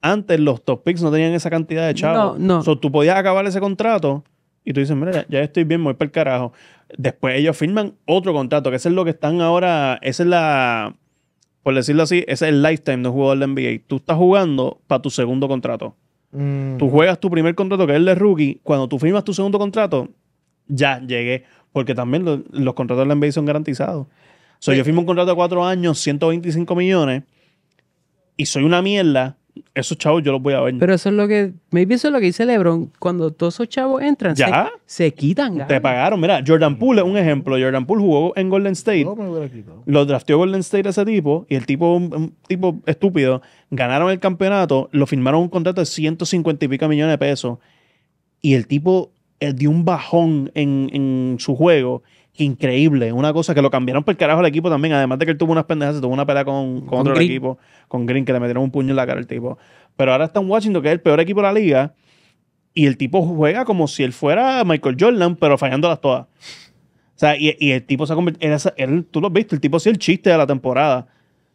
antes los top picks no tenían esa cantidad de chavos. No, no. So, tú podías acabar ese contrato y tú dices, mira, ya, estoy bien, voy para el carajo. Después ellos firman otro contrato, que ese es lo que están ahora, esa es la, por decirlo así, ese es el lifetime de un jugador de NBA. Tú estás jugando para tu segundo contrato. Mm. Tú juegas tu primer contrato, que es el de rookie. Cuando tú firmas tu segundo contrato, ya llegué. Porque también los, contratos de la NBA son garantizados. soy Yo pues firmo un contrato de cuatro años, 125 millones, y soy una mierda esos chavos yo los voy a ver. Pero eso es lo que, me eso lo que dice LeBron. Cuando todos esos chavos entran, Se, quitan. Te pagaron. Mira, Jordan Poole es un ejemplo. Jordan Poole jugó en Golden State. lo drafteó Golden State a ese tipo y el tipo, un, tipo estúpido, ganaron el campeonato, lo firmaron un contrato de 150 y pico millones de pesos y el tipo eh, dio un bajón en, en su juego increíble. Una cosa que lo cambiaron por el carajo el equipo también. Además de que él tuvo unas pendejas, se tuvo una pelea con, con, otro equipo, con Green, que le metieron un puño en la cara al tipo. Pero ahora están Washington, que es el peor equipo de la liga. Y el tipo juega como si él fuera Michael Jordan, pero fallándolas todas. O sea, y, y el tipo se ha convertido. Él, tú lo has visto, el tipo ha sido el chiste de la temporada.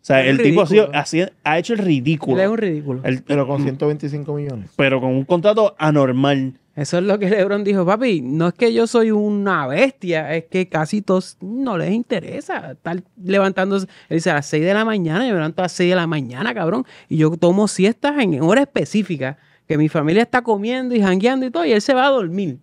O sea, el tipo ha, sido, ha, ha, hecho el ridículo. es un ridículo. pero con 125 millones. Pero con un contrato anormal. Eso es lo que LeBron dijo, papi, no es que yo soy una bestia, es que casi todos no les interesa estar levantándose. Él dice a las 6 de la mañana, yo me levanto a las 6 de la mañana, cabrón, y yo tomo siestas en horas específicas, que mi familia está comiendo y jangueando y todo, y él se va a dormir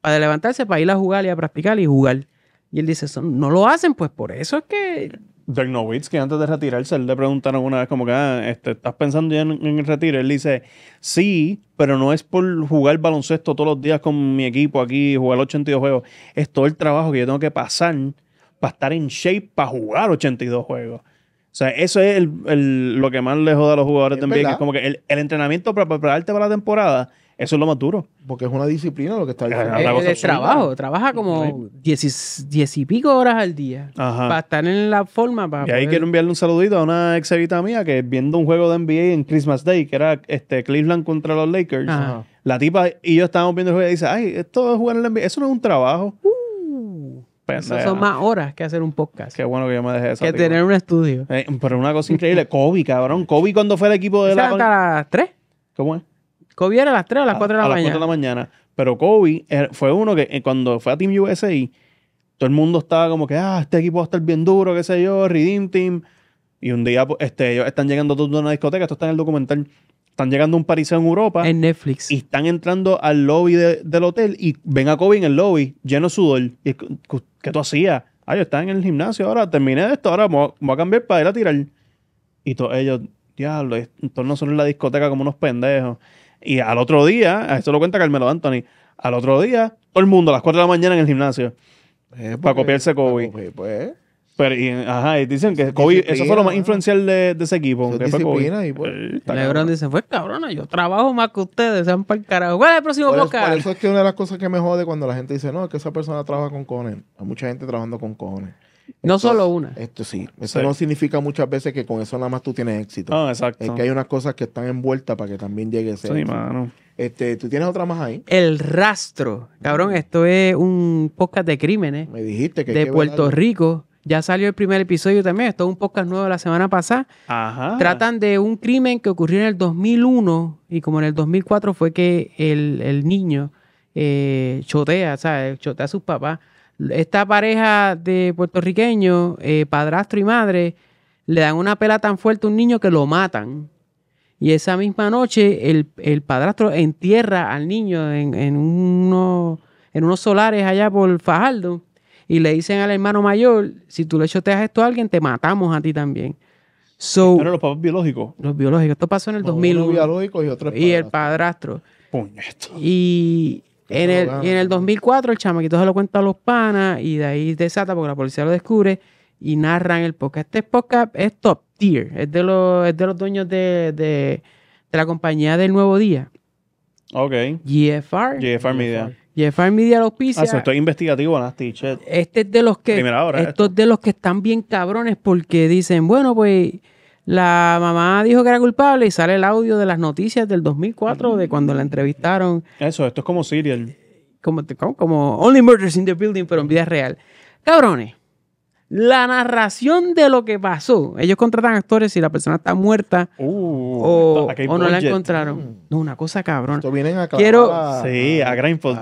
para levantarse, para ir a jugar y a practicar y jugar. Y él dice, no lo hacen, pues por eso es que Dirk que antes de retirarse, él le preguntaron una vez como que, ah, este, ¿estás pensando ya en, el retiro? Él dice, sí, pero no es por jugar baloncesto todos los días con mi equipo aquí, jugar 82 juegos. Es todo el trabajo que yo tengo que pasar para estar en shape para jugar 82 juegos. O sea, eso es lo que más le joda a los jugadores también. Es como que el, el entrenamiento para prepararte para la temporada eso es lo más Porque es una disciplina lo que está diciendo. Es, trabajo. Trabaja como diez, y pico horas al día. Para estar en la forma. Para y ahí quiero enviarle un saludito a una ex mía que viendo un juego de NBA en Christmas Day, que era este, Cleveland contra los Lakers. La tipa y yo estábamos viendo el juego y dice, ay, esto es jugar en la NBA. Eso no es un trabajo. Uh, son más horas que hacer un podcast. Qué bueno que yo me dejé eso. Que tener un estudio. Eh, pero una cosa increíble, Kobe, cabrón. Kobe cuando fue el equipo de la... Hasta las ¿Cómo es? Kobe era a las 3 o a las 4 de la mañana. A las 4 de la mañana. Pero Kobe eh, fue uno que eh, cuando fue a Team USA, todo el mundo estaba como que, ah, este equipo va a estar bien duro, qué sé yo, Redeem Team. Y un día pues, este, ellos están llegando todos a una discoteca, esto está en el documental. Están llegando un pariseo en Europa. En Netflix. Y están entrando al lobby del hotel y ven a Kobe en el lobby, lleno de sudor. ¿Qué tú hacías? Ah, yo estaba en el gimnasio ahora, terminé esto, ahora me voy, a cambiar para ir a tirar. Y todos ellos, diablo, todos nosotros en la discoteca como unos pendejos. Y al otro día, esto lo cuenta Carmelo Anthony, al otro día, todo el mundo a las 4 de la mañana en el gimnasio. Eh, pues, para copiarse Kobe. pues. Pero, y, ajá, y dicen que Kobe, eso fue lo más influencial de, ese equipo. Que fue Y pues, eh, Lebron dice, pues cabrona, yo trabajo más que ustedes, sean para el carajo. ¿Cuál es el próximo eso es que una de las cosas que me jode cuando la gente dice, no, es que esa persona trabaja con Kobe." Hay mucha gente trabajando con Kobe. No solo una. Esto sí. Eso no significa muchas veces que con eso nada más tú tienes éxito. Ah, exacto. Es que hay unas cosas que están envueltas para que también llegue ese. Sí, mano. Este, ¿Tú tienes otra más ahí? El rastro. Cabrón, mm. esto es un podcast de crímenes. Me dijiste que. De Puerto Rico. Ya salió el primer episodio también. Esto es un podcast nuevo de la semana pasada. Ajá. Tratan de un crimen que ocurrió en el 2001 y como en el 2004 fue que el, niño eh, chotea chotea, sea Chotea a sus papás. Esta pareja de puertorriqueños, eh, padrastro y madre, le dan una pela tan fuerte a un niño que lo matan. Y esa misma noche el, padrastro entierra al niño en, uno, en unos solares allá por Fajardo y le dicen al hermano mayor, si tú le choteas esto a alguien, te matamos a ti también. So, los papás biológicos. Los biológicos. Esto pasó en el 2001. Los biológicos y otros Y el padrastro. Puñeto. Y en el, y en el 2004 el chamaquito se lo cuenta a los panas y de ahí desata porque la policía lo descubre y narran el podcast. Este podcast es top tier, es de los, de los dueños de, la compañía del Nuevo Día. Ok. GFR. GFR Media. GFR Media los pisa. Ah, estoy investigativo, nasty Este es de los que. Estos de los que están bien cabrones porque dicen, bueno, pues la mamá dijo que era culpable y sale el audio de las noticias del 2004 de cuando la entrevistaron. Eso, esto es como Serial. Como, como, Only Murders in the Building, pero en vida real. Cabrones, la narración de lo que pasó. Ellos contratan actores y la persona está muerta uh, o, no la encontraron. No, una cosa cabrón. Esto vienen a Quiero, a, Sí, a Grindford.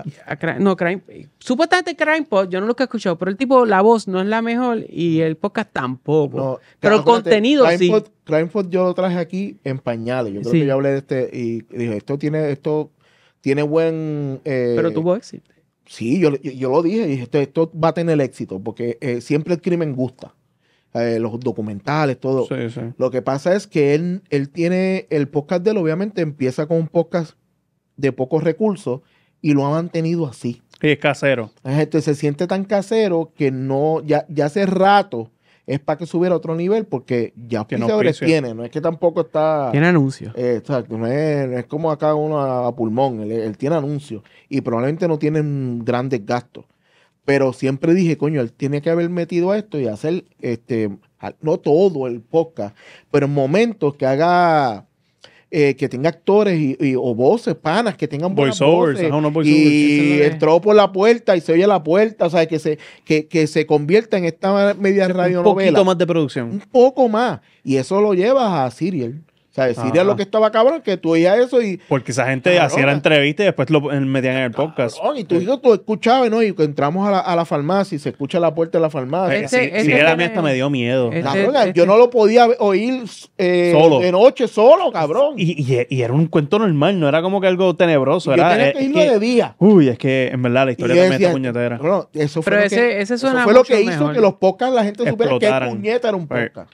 no, Crime, supuestamente pod yo no lo he escuchado, pero el tipo, la voz no es la mejor y el podcast tampoco. pero el contenido sí. yo lo traje aquí en pañales. Yo creo que yo hablé de este y dije, esto tiene, esto tiene buen... Eh, pero tuvo éxito. Sí, yo, yo, lo dije, dije esto, va a tener éxito, porque eh, siempre el crimen gusta. Eh, los documentales, todo. Lo que pasa es que él, él tiene el podcast de él, obviamente empieza con un podcast de pocos recursos y lo ha mantenido así. Y es casero. Este, se siente tan casero que no, ya, ya hace rato es para que subiera a otro nivel porque ya auspiciadores tiene, no es que tampoco está... Tiene anuncios. Eh, exacto, no, es, como acá uno a, pulmón, él, tiene anuncios y probablemente no tiene grandes gastos. Pero siempre dije, coño, él tiene que haber metido esto y hacer, este, no todo el podcast, pero en momentos que haga eh, que tenga actores y, o voces, panas, que tengan buenas voiceovers. Y entró por la puerta y se oye la puerta, o sea, que se, que, que se convierta en esta media radio. Un poquito más de producción. Un poco más. Y eso lo llevas a Serial sea, sea a lo que estaba cabrón, que tú oías eso y. Porque esa gente hacía la eh. entrevista y después lo metían en el podcast. y tú, hijo tú escuchabas, ¿no? Y entramos a la, a la farmacia y se escucha la puerta de la farmacia. Pues, si era mi, hasta me dio miedo. yo no lo podía oír eh, de noche solo, cabrón. Y, y, era un cuento normal, no era como que algo tenebroso. Era, yo tenía eh, que irlo de día. Uy, es que en verdad la historia también está puñetera. eso fue Pero lo que, eso fue lo que hizo que los podcasts la gente supiera que puñeta era un pues, podcast.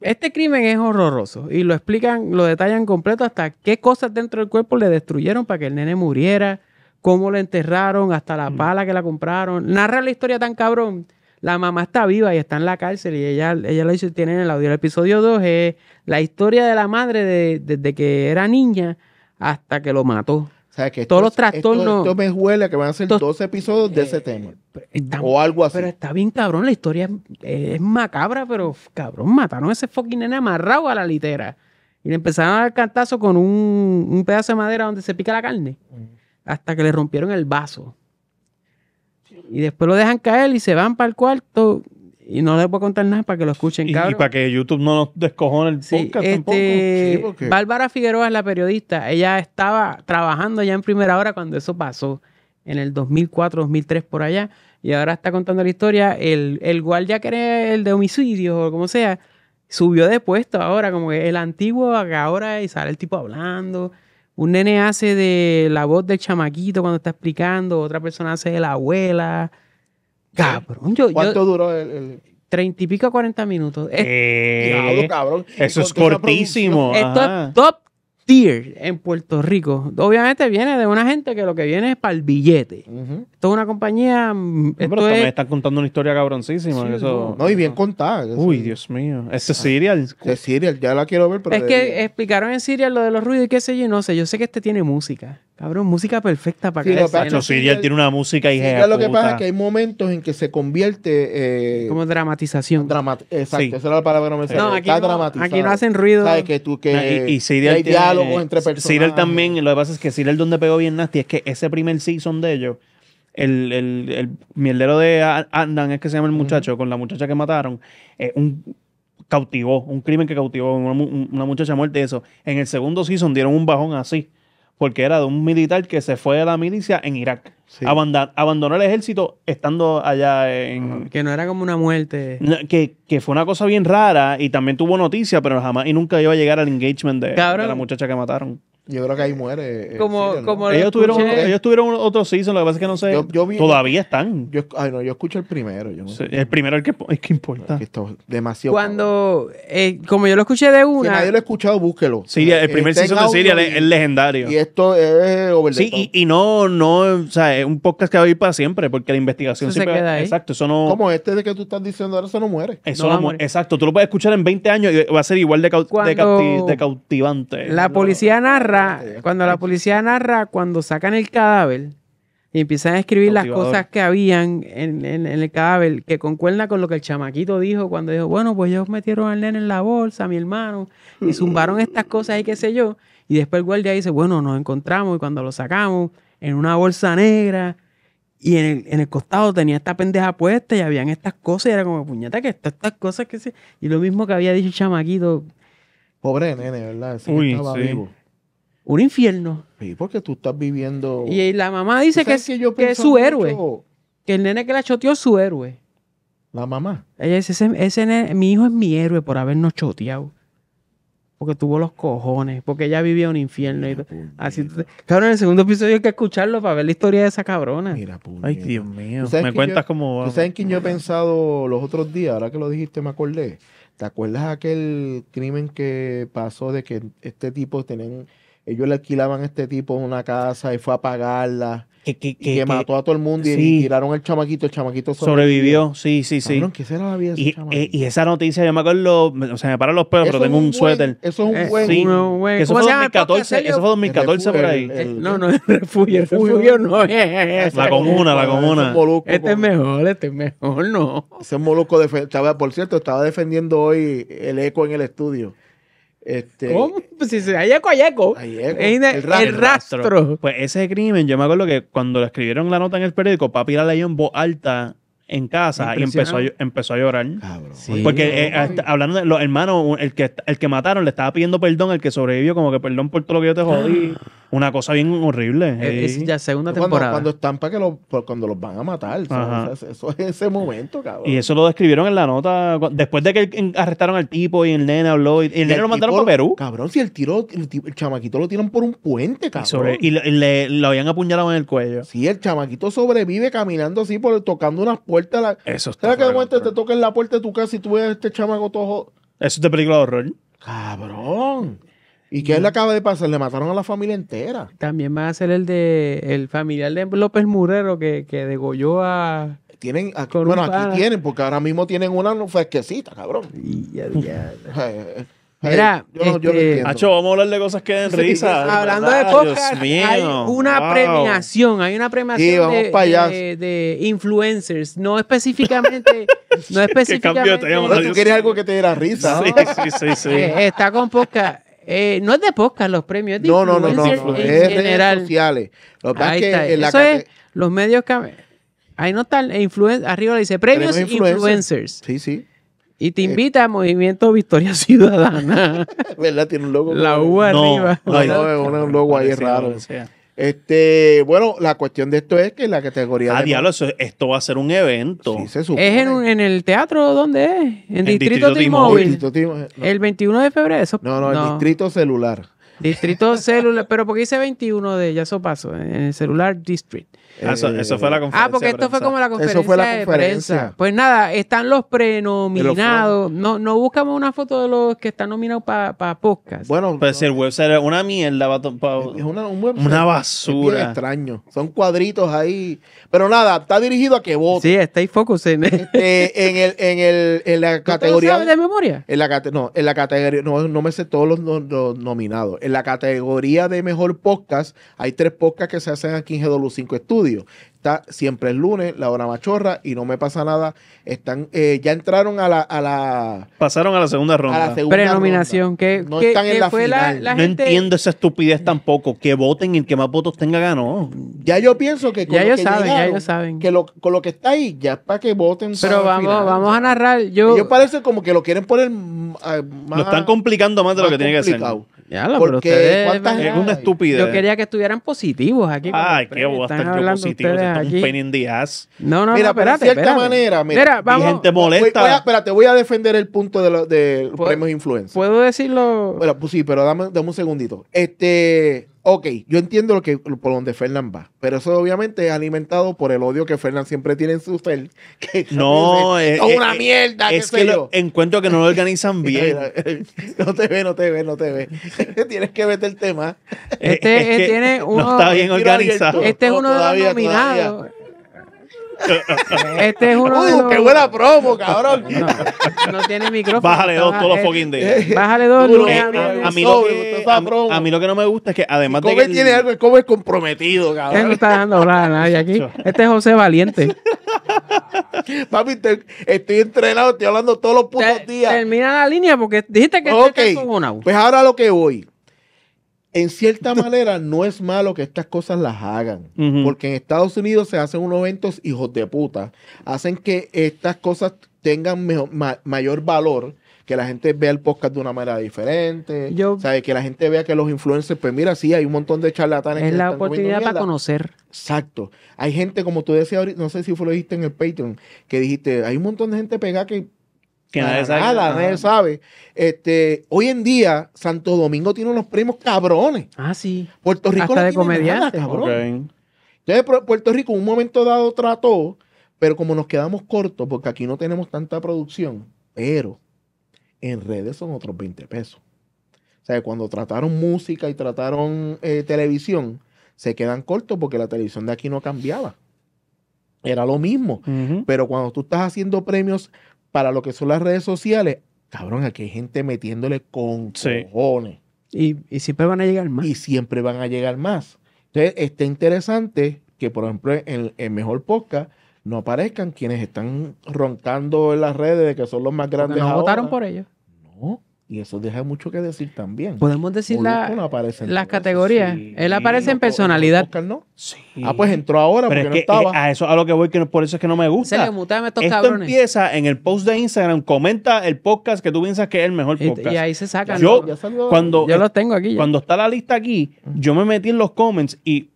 Este crimen es horroroso y lo explican, lo detallan completo hasta qué cosas dentro del cuerpo le destruyeron para que el nene muriera, cómo lo enterraron, hasta la mm. pala que la compraron. Narra la historia tan cabrón. La mamá está viva y está en la cárcel y ella, ella lo dice, tiene en el audio del episodio 2, es eh, la historia de la madre desde que era niña hasta que lo mató. O sea, que todos los trastornos. Esto, me huele que van a ser 12 episodios de ese eh, tema. o algo así. Pero está bien cabrón, la historia es, macabra, pero cabrón, mataron a ese fucking nene amarrado a la litera. Y le empezaron a dar cantazo con un, pedazo de madera donde se pica la carne. Mm. Hasta que le rompieron el vaso. Y después lo dejan caer y se van para el cuarto y no les voy a contar nada para que lo escuchen, y, Y para que YouTube no nos descojone el podcast este, tampoco. Sí, Bárbara Figueroa es la periodista. Ella estaba trabajando ya en primera hora cuando eso pasó, en el 2004, 2003, por allá. Y ahora está contando la historia. El, el guardia que era el de homicidio, o como sea, subió de puesto ahora, como que el antiguo ahora y sale el tipo hablando. Un nene hace de la voz del chamaquito cuando está explicando, otra persona hace de la abuela. ¿Eh? Cabrón, yo. ¿Cuánto duró el.? Treinta y pico, 40 minutos. Eh, cabrón. Eso es cortísimo. Esto es top tier en Puerto Rico. Obviamente viene de una gente que lo que viene es para el billete. Esto es una compañía. pero mm, también están contando una historia cabroncísima. No, y bien contada. Uy, Dios mío. Ese Serial. Ese Serial, ya la quiero ver. es que explicaron en Serial lo de los ruidos y qué sé yo, no sé. Yo sé que este tiene música. Cabrón, música perfecta para que sea. tiene una música y Lo que pasa es que hay momentos en que se convierte. Eh, Como dramatización. exacto, esa era la palabra que no me No, aquí, no, hacen ruido. y, hay diálogos entre eh, personas. Cyril también, lo que pasa es que Siriel donde pegó bien Nasty es que ese primer season de ellos, el, el, mierdero de Andan, es que se llama el muchacho, con la muchacha que mataron, eh, un cautivó, un crimen que cautivó, una, muchacha muerte eso. En el segundo season dieron un bajón así porque era de un militar que se fue a la milicia en Irak. Abandonó, el ejército estando allá en... Que no era como una muerte. Que, fue una cosa bien rara y también tuvo noticia, pero jamás y nunca iba a llegar al engagement de la muchacha que mataron. Yo creo que ahí muere. Eh, como, ellos, tuvieron, ellos tuvieron otro season, lo que pasa es que no sé. todavía están. Yo, no, yo escucho el primero. El primero es que, es que importa. Es demasiado. Cuando, eh, como yo lo escuché de una. Si nadie lo ha escuchado, búsquelo. Sí, el primer season de Siria es legendario. Y esto es over Sí, Y, no, no, o sea, es un podcast que va a ir para siempre, porque la investigación siempre. Exacto, eso no. Como este de que tú estás diciendo ahora, eso no muere. Eso no, muere. Exacto, tú lo puedes escuchar en 20 años y va a ser igual de cautivante. La policía narra cuando la policía narra, cuando sacan el cadáver y empiezan a escribir las cosas que habían en, el cadáver, que concuerda con lo que el chamaquito dijo cuando dijo, bueno, pues ellos metieron al nene en la bolsa, mi hermano, y zumbaron estas cosas y qué sé yo. Y después el guardia dice, bueno, nos encontramos y cuando lo sacamos en una bolsa negra y en el, en el costado tenía esta pendeja puesta y habían estas cosas y era como, puñeta, que estas, estas cosas que se... Y lo mismo que había dicho el chamaquito. Pobre nene, ¿verdad? Sí, estaba vivo. Un infierno. Sí, porque tú estás viviendo. Y la mamá dice que, es su héroe. Que el nene que la choteó es su héroe. La mamá. Ella dice: ese, nene, mi hijo es mi héroe por habernos choteado. Porque tuvo los cojones. Porque ella vivía un infierno. Así, claro, en el segundo episodio hay que escucharlo para ver la historia de esa cabrona. Mira, Ay, Dios mío. Me cuentas como ¿Tú sabes quién yo he pensado los otros días? Ahora que lo dijiste, me acordé. ¿Te acuerdas aquel crimen que pasó de que este tipo tenían ellos le alquilaban a este tipo una casa y fue a pagarla. Que, que, que mató a todo el mundo y, sí. tiraron el chamaquito, el chamaquito sobrevivió. sí, sí, sí. la vida eh, y, esa noticia, yo me acuerdo, o sea, me paran los pelos, pero tengo un, suéter. Eso es un eh, buen. eso, fue 2014, eso fue 2014, por ahí. no, no, el refugio, no La comuna, la comuna. este es mejor, este es mejor, no. Ese molusco, de, por cierto, estaba defendiendo hoy el eco en el estudio. Este, ¿Cómo? Eh, pues si se el, el, el, rastro. Pues ese crimen, yo me acuerdo que cuando le escribieron la nota en el periódico, papi la leyó en voz alta en casa y empezó a, empezó a llorar. Porque eh, hablando de los hermanos, el que, el que mataron le estaba pidiendo perdón, el que sobrevivió, como que perdón por todo lo que yo te jodí. Una cosa bien horrible. Eh, es, ya segunda temporada. Cuando, están para que los, cuando los van a matar. Eso es ese momento, cabrón. Y eso lo describieron en la nota. Después de que arrestaron al tipo y el nene habló. Y el nene lo mandaron por Perú. Cabrón, si el tiro, el, chamaquito lo tiran por un puente, cabrón. Y, le, lo habían apuñalado en el cuello. Sí, el chamaquito sobrevive caminando así, por tocando unas puertas. La, eso está. que de momento te toquen la puerta de tu casa y tú ves a este chamaco todo. Eso es de película de horror. Cabrón. ¿Y qué le mm. acaba de pasar? Le mataron a la familia entera. También va a ser el de el familiar de López Murero que, que degolló a. Tienen, bueno, aquí tienen, porque ahora mismo tienen una fresquecita, cabrón. Ya, ya. Mira, Hacho, este, vamos a hablar de cosas que den risa. hablando de podcast, hay una premiación, hay una premiación de, influencers, no específicamente, no específicamente. tú querías algo que te diera risa. Sí, sí, sí, sí. Eh, está con podcast eh, no es de podcast los premios, es de no, no, no, no, es general. sociales. Lo Que en la Eso es los medios que... Ahí no están, e arriba le dice premios influencers. Sí, sí. Y te eh. invita a Movimiento Victoria Ciudadana. ¿Verdad? Tiene un logo. La U arriba. No, no, es un logo ahí raro. Este, bueno, la cuestión de esto es que la categoría. Ah, diablo, esto va a ser un evento. ¿Es en, el teatro? ¿Dónde es? En, Distrito, Timóvil. El 21 de febrero. Eso... No, no, el Distrito Celular. Distrito celular, pero porque hice 21 de ya eso pasó, en el celular district. Ah, eso, fue la ah, conferencia. Ah, porque esto fue como la conferencia. Eso fue la conferencia. De prensa. Pues nada, están los prenominados. No, no buscamos una foto de los que están nominados para podcast. Bueno, pues el website una mierda, es una, basura. Es extraño. Son cuadritos ahí. Pero nada, está dirigido a que voten. Sí, está ahí focus en, este, en, el, en, el, en la categoría. de memoria? En la, no, en la categoría. No, no me sé todos los, nominados. En en la categoría de mejor podcast, hay tres podcasts que se hacen aquí en GW5 Studios está siempre el lunes, la hora machorra y no me pasa nada. Están, eh, ya entraron a la, a la. Pasaron a la segunda ronda. A la segunda Prenominación. Que, no están en la final. no entiendo esa estupidez tampoco. Que voten y el que más votos tenga ganó. Ya yo pienso que. Con ya ellos que saben, ya ellos saben. Que lo, con lo que está ahí, ya para que voten. Pero vamos, vamos a narrar. Yo... yo parece como que lo quieren poner mm, ah, Lo están complicando más de lo que tiene que ser. Ya, Porque es una estupidez. Yo quería que estuvieran positivos aquí. Ay, qué positivos un pain No, no, mira, no, de cierta manera, mira, vamos, gente molesta. Voy, espérate, voy a defender el punto de los pues, de premios influencer. ¿Puedo decirlo? Bueno, pues sí, pero dame, dame un segundito. Este, ok, yo entiendo lo que, por donde Fernán va, pero eso obviamente es alimentado por el odio que Fernán siempre tiene en su ser. Que no, eh, es, eh, una eh, mierda. Es, que lo, encuentro que no lo organizan bien. no te ve, no te ve, no te ve. Tienes que ver el tema este tiene uno, no está bien organizado. Este es uno de los nominados. Este es uno de uh, los... ¡Qué buena promo, cabrón! No, tiene micrófono. Bájale dos todos los fucking Bájale dos. Eh, a, mí lo que, a, mí lo que no me gusta es que además de que... ¿Cómo tiene algo, es comprometido, cabrón. está dando hablar aquí. Este es José Valiente. Papi, estoy entrenado, estoy hablando todos los putos días. Termina la línea porque dijiste que okay. Este Pues ahora lo que voy en cierta manera no es malo que estas cosas las hagan, porque en Estados Unidos se hacen unos eventos hijos de puta, hacen que estas cosas tengan mayor valor, que la gente vea el podcast de una manera diferente, Yo, que la gente vea que los influencers, pues mira, sí, hay un montón de charlatanes. Es la oportunidad para conocer. Exacto. Hay gente, como tú decías ahorita, no sé si lo dijiste en el Patreon, que dijiste, hay un montón de gente pegada que que sabe. Nada, nadie sabe. Este, hoy en día, Santo Domingo tiene unos premios cabrones. Ah, sí. Puerto Rico Hasta de tiene comediante. cabrón. Entonces, Puerto Rico, en un momento dado, trató, pero como nos quedamos cortos, porque aquí no tenemos tanta producción, pero en redes son otros 20 pesos. O sea, cuando trataron música y trataron eh, televisión, se quedan cortos porque la televisión de aquí no cambiaba. Era lo mismo. Pero cuando tú estás haciendo premios para lo que son las redes sociales, cabrón, aquí hay gente metiéndole con cojones. Y, siempre van a llegar más. Y siempre van a llegar más. Entonces, está interesante que, por ejemplo, en el Mejor Podcast no aparezcan quienes están roncando en las redes de que son los más grandes. no votaron por ellos. No. Y eso deja mucho que decir también. Podemos decir la, las categorías. Él aparece en personalidad. no. Sí. Ah, pues entró ahora Pero porque no estaba. Eh, a eso a lo que voy, por eso es que no me gusta. Se le estos Esto empieza en el post de Instagram. Comenta el podcast que tú piensas que es el mejor podcast. Y, ahí se sacan. Yo, yo los tengo aquí. Cuando está la lista aquí, yo me metí en los comments y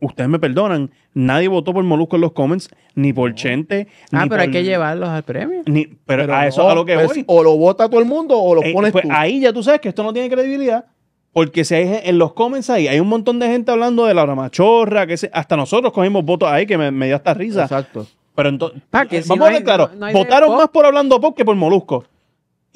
ustedes me perdonan, nadie votó por Molusco en los comments, ni por Chente. Ah, pero hay que llevarlos al premio. Ni, pero, a eso a lo que pues, voy. O lo vota todo el mundo o lo pones eh, pones pues Ahí ya tú sabes que esto no tiene credibilidad. Porque si hay, en los comments ahí hay un montón de gente hablando de la Machorra, que se, hasta nosotros cogimos votos ahí que me, dio hasta risa. Exacto. Pero entonces, vamos a ver claro, votaron más por Hablando Pop que por Molusco.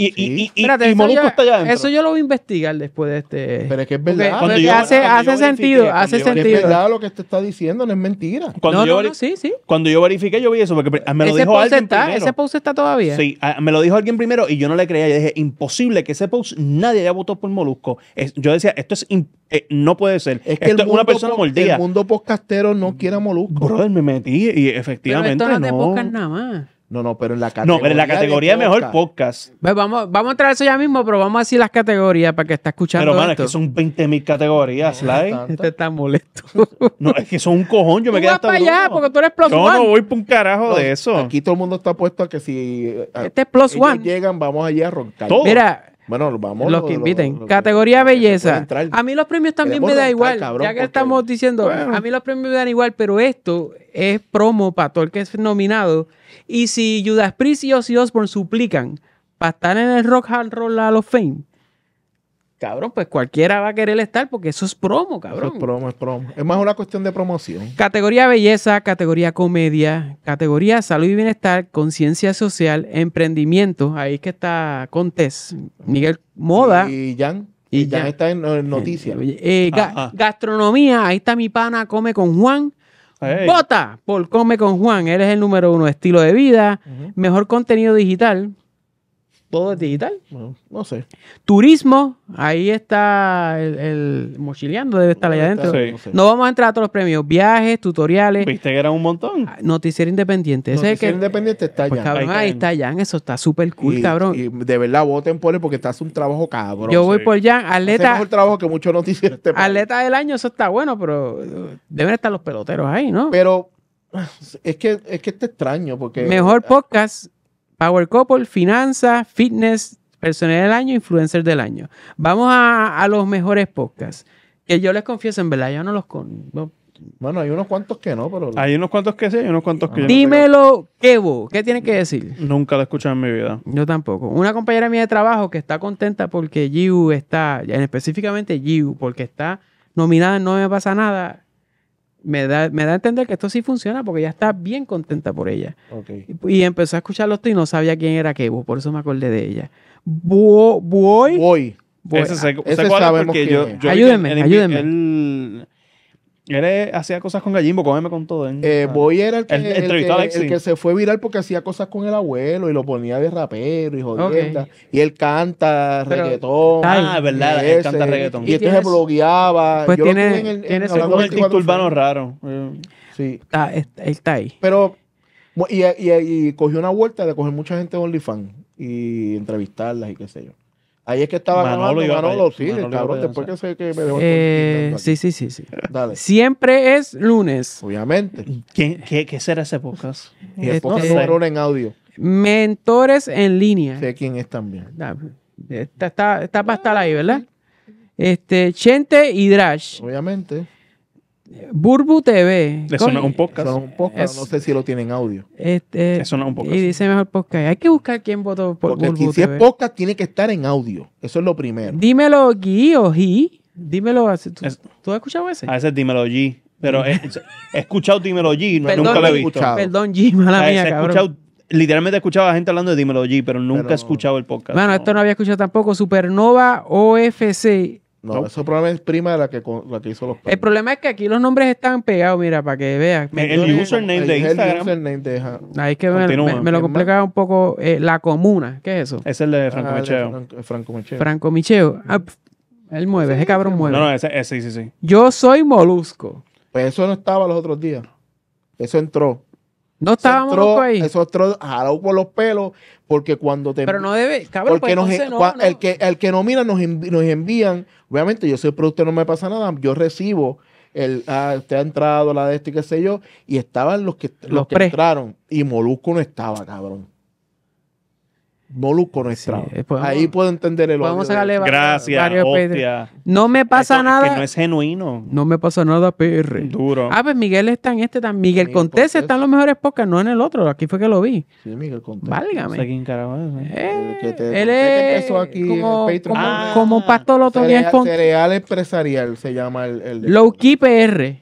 Y, y, y, y Molusco está allá adentro. Eso yo lo voy a investigar después de este. Pero es que es verdad. hace, hace sentido, hace sentido. Es verdad lo que te está diciendo, no es mentira. Cuando, no, yo, no, sí, sí. cuando yo verifiqué, yo vi eso, porque me lo ese dijo alguien Ese post está todavía. Sí, ah, me lo dijo alguien primero y yo no le creía. Yo dije, imposible que ese post nadie haya votado por Molusco. yo decía, esto es eh, no puede ser. Es que esto una persona mordida. El mundo podcastero no quiere a Molusco. Brother, me metí y efectivamente. esto no, de podcast nada más. No, no, pero en la categoría. No, pero en la categoría de mejor podcast. vamos, vamos a traer eso ya mismo, pero vamos a decir las categorías para que está escuchando. Pero, mano, es que son 20.000 mil categorías, este Sly. Este está molesto. no, es que son un cojón. Yo tú me quedo hasta. para allá porque tú eres plus one. no voy para un carajo de eso. Aquí todo el mundo está puesto a que si. Eh, este es plus ellos one. llegan, vamos allá a roncar. Mira, bueno, vamos. Los que inviten. Categoría belleza. a mí los premios también me da igual. ya que estamos diciendo, a mí los premios me dan igual, pero esto es promo para todo el que es nominado. Y si Judas Priest y Ozzy Osbourne suplican para estar en el Rock Hall Roll Hall of Fame, Cabrón, pues cualquiera va a querer estar porque eso es promo, cabrón. Eso es promo, es promo. Es más una cuestión de promoción. Categoría belleza, categoría comedia, categoría salud y bienestar, conciencia social, emprendimiento. Ahí que está Contes, Miguel Moda. Y Jan. Y, Jan, está en noticias. Eh, eh, ah, ah. Gastronomía, ahí está mi pana, come con Juan. Bota Vota por Come con Juan. Él es el número uno. Estilo de vida, mejor contenido digital, todo es digital. no sé. Turismo, ahí está el, mochileando, debe estar allá adentro. No, vamos a entrar a todos los premios, viajes, tutoriales. ¿Viste que era un montón? Ah, noticiero independiente. Noticiero independiente está pues allá. ahí, está Jan, eso está súper cool, cabrón. Y de verdad voten por él porque está un trabajo cabrón. Yo voy por Jan, atleta. el mejor trabajo que muchos noticieros. Este atleta del año, eso está bueno, pero uh, deben estar los peloteros ahí, ¿no? Pero es que, es que está extraño porque... Mejor eh, podcast Power Couple, finanzas, fitness, personal del año, influencer del año. Vamos a, los mejores podcasts. Que yo les confieso, en verdad, yo no los conozco. Bueno, hay unos cuantos que no, pero. Hay unos cuantos que sí, hay unos cuantos que no. Dímelo, Kevo, ¿qué tienes que decir? Nunca lo he escuchado en mi vida. Yo tampoco. Una compañera mía de trabajo que está contenta porque Giu está, específicamente Giu, porque está nominada No Me Pasa Nada, me da, a entender que esto sí funciona porque ella está bien contenta por ella. Y, empezó a escuchar los y no sabía quién era Kebo, por eso me acordé de ella. voy voy Ese porque yo, Ayúdenme, ayúdenme. Él hacía cosas con Gallimbo, cógeme con todo. ¿eh? Boy ah. era el que, el, que se fue viral porque hacía cosas con el abuelo y lo ponía de rapero y joder Y él canta reggaetón. Ah, es verdad, él canta reggaetón. Y, y entonces blogueaba. Pues Yo tiene, en el, tiene en, en urbano raro. Eh. Sí. Está, está ahí. Pero, y, y, y, cogió una vuelta de coger mucha gente de OnlyFans y entrevistarlas y qué sé yo. Ahí es que estaba Manolo, Manolo sí, Manolo cabrón, después que, sé que me dejó eh, Sí, sí, sí, sí. Dale. Siempre es lunes. Obviamente. ¿Qué, qué, qué, será ese podcast? Y el podcast número en audio. Mentores en línea. Sé quién es también. Está, está, está para estar ahí, ¿verdad? Este, Chente y Drash. Obviamente. Burbu TV. Le suena un podcast. no sé si lo tienen audio. Este, un podcast. Y dice mejor podcast. Hay que buscar quién votó por Porque Burbu si es podcast, tiene que estar en audio. Eso es lo primero. Dímelo G o G. Dímelo. ¿Tú, has escuchado ese? A veces dímelo G. Pero mm. he, escuchado dímelo G. nunca lo he visto. Escuchado. Perdón G, mala mía, cabrón. Escuchado, literalmente he escuchado a gente hablando de dímelo G, pero nunca he escuchado el podcast. Bueno, esto no había escuchado tampoco. Supernova OFC no, eso probablemente es prima de la que, la que hizo los El problema es que aquí los nombres están pegados, mira, para que veas. El, username de Instagram. El Ahí que me, lo complicaba un poco. Eh, la comuna, ¿qué es eso? Es el de ah, Franco Micheo. Eh, Franco Micheo. Franco Micheo. Ah, él mueve, ese cabrón mueve. No, no, ese, ese sí, sí, sí. Yo soy molusco. Pues eso no estaba los otros días. Eso entró. No estábamos locos ahí. Eso otro jalado por los pelos, porque cuando te. Pero no debe, cabrón, porque pues El, que, el que no mira nos, nos envían. Obviamente, yo soy producto, no me pasa nada. Yo recibo el, ah, usted ha entrado, la de este, qué sé yo, y estaban los que, los, los que entraron, y Molusco no estaba, cabrón. Molusco no es eh, Ahí puedo entender el Vamos a Gracias, No me pasa nada. Que no es genuino. No me pasa nada, PR. Duro. Ah, pues Miguel está en este también. Miguel, Contés, está en los mejores podcasts, no en el otro. Aquí fue que lo vi. Sí, Miguel Contés. Válgame. No sé quién ¿eh? Eh, él es aquí como, en como, ah, como Pastor Cereal, Empresarial se llama el... Low Key PR.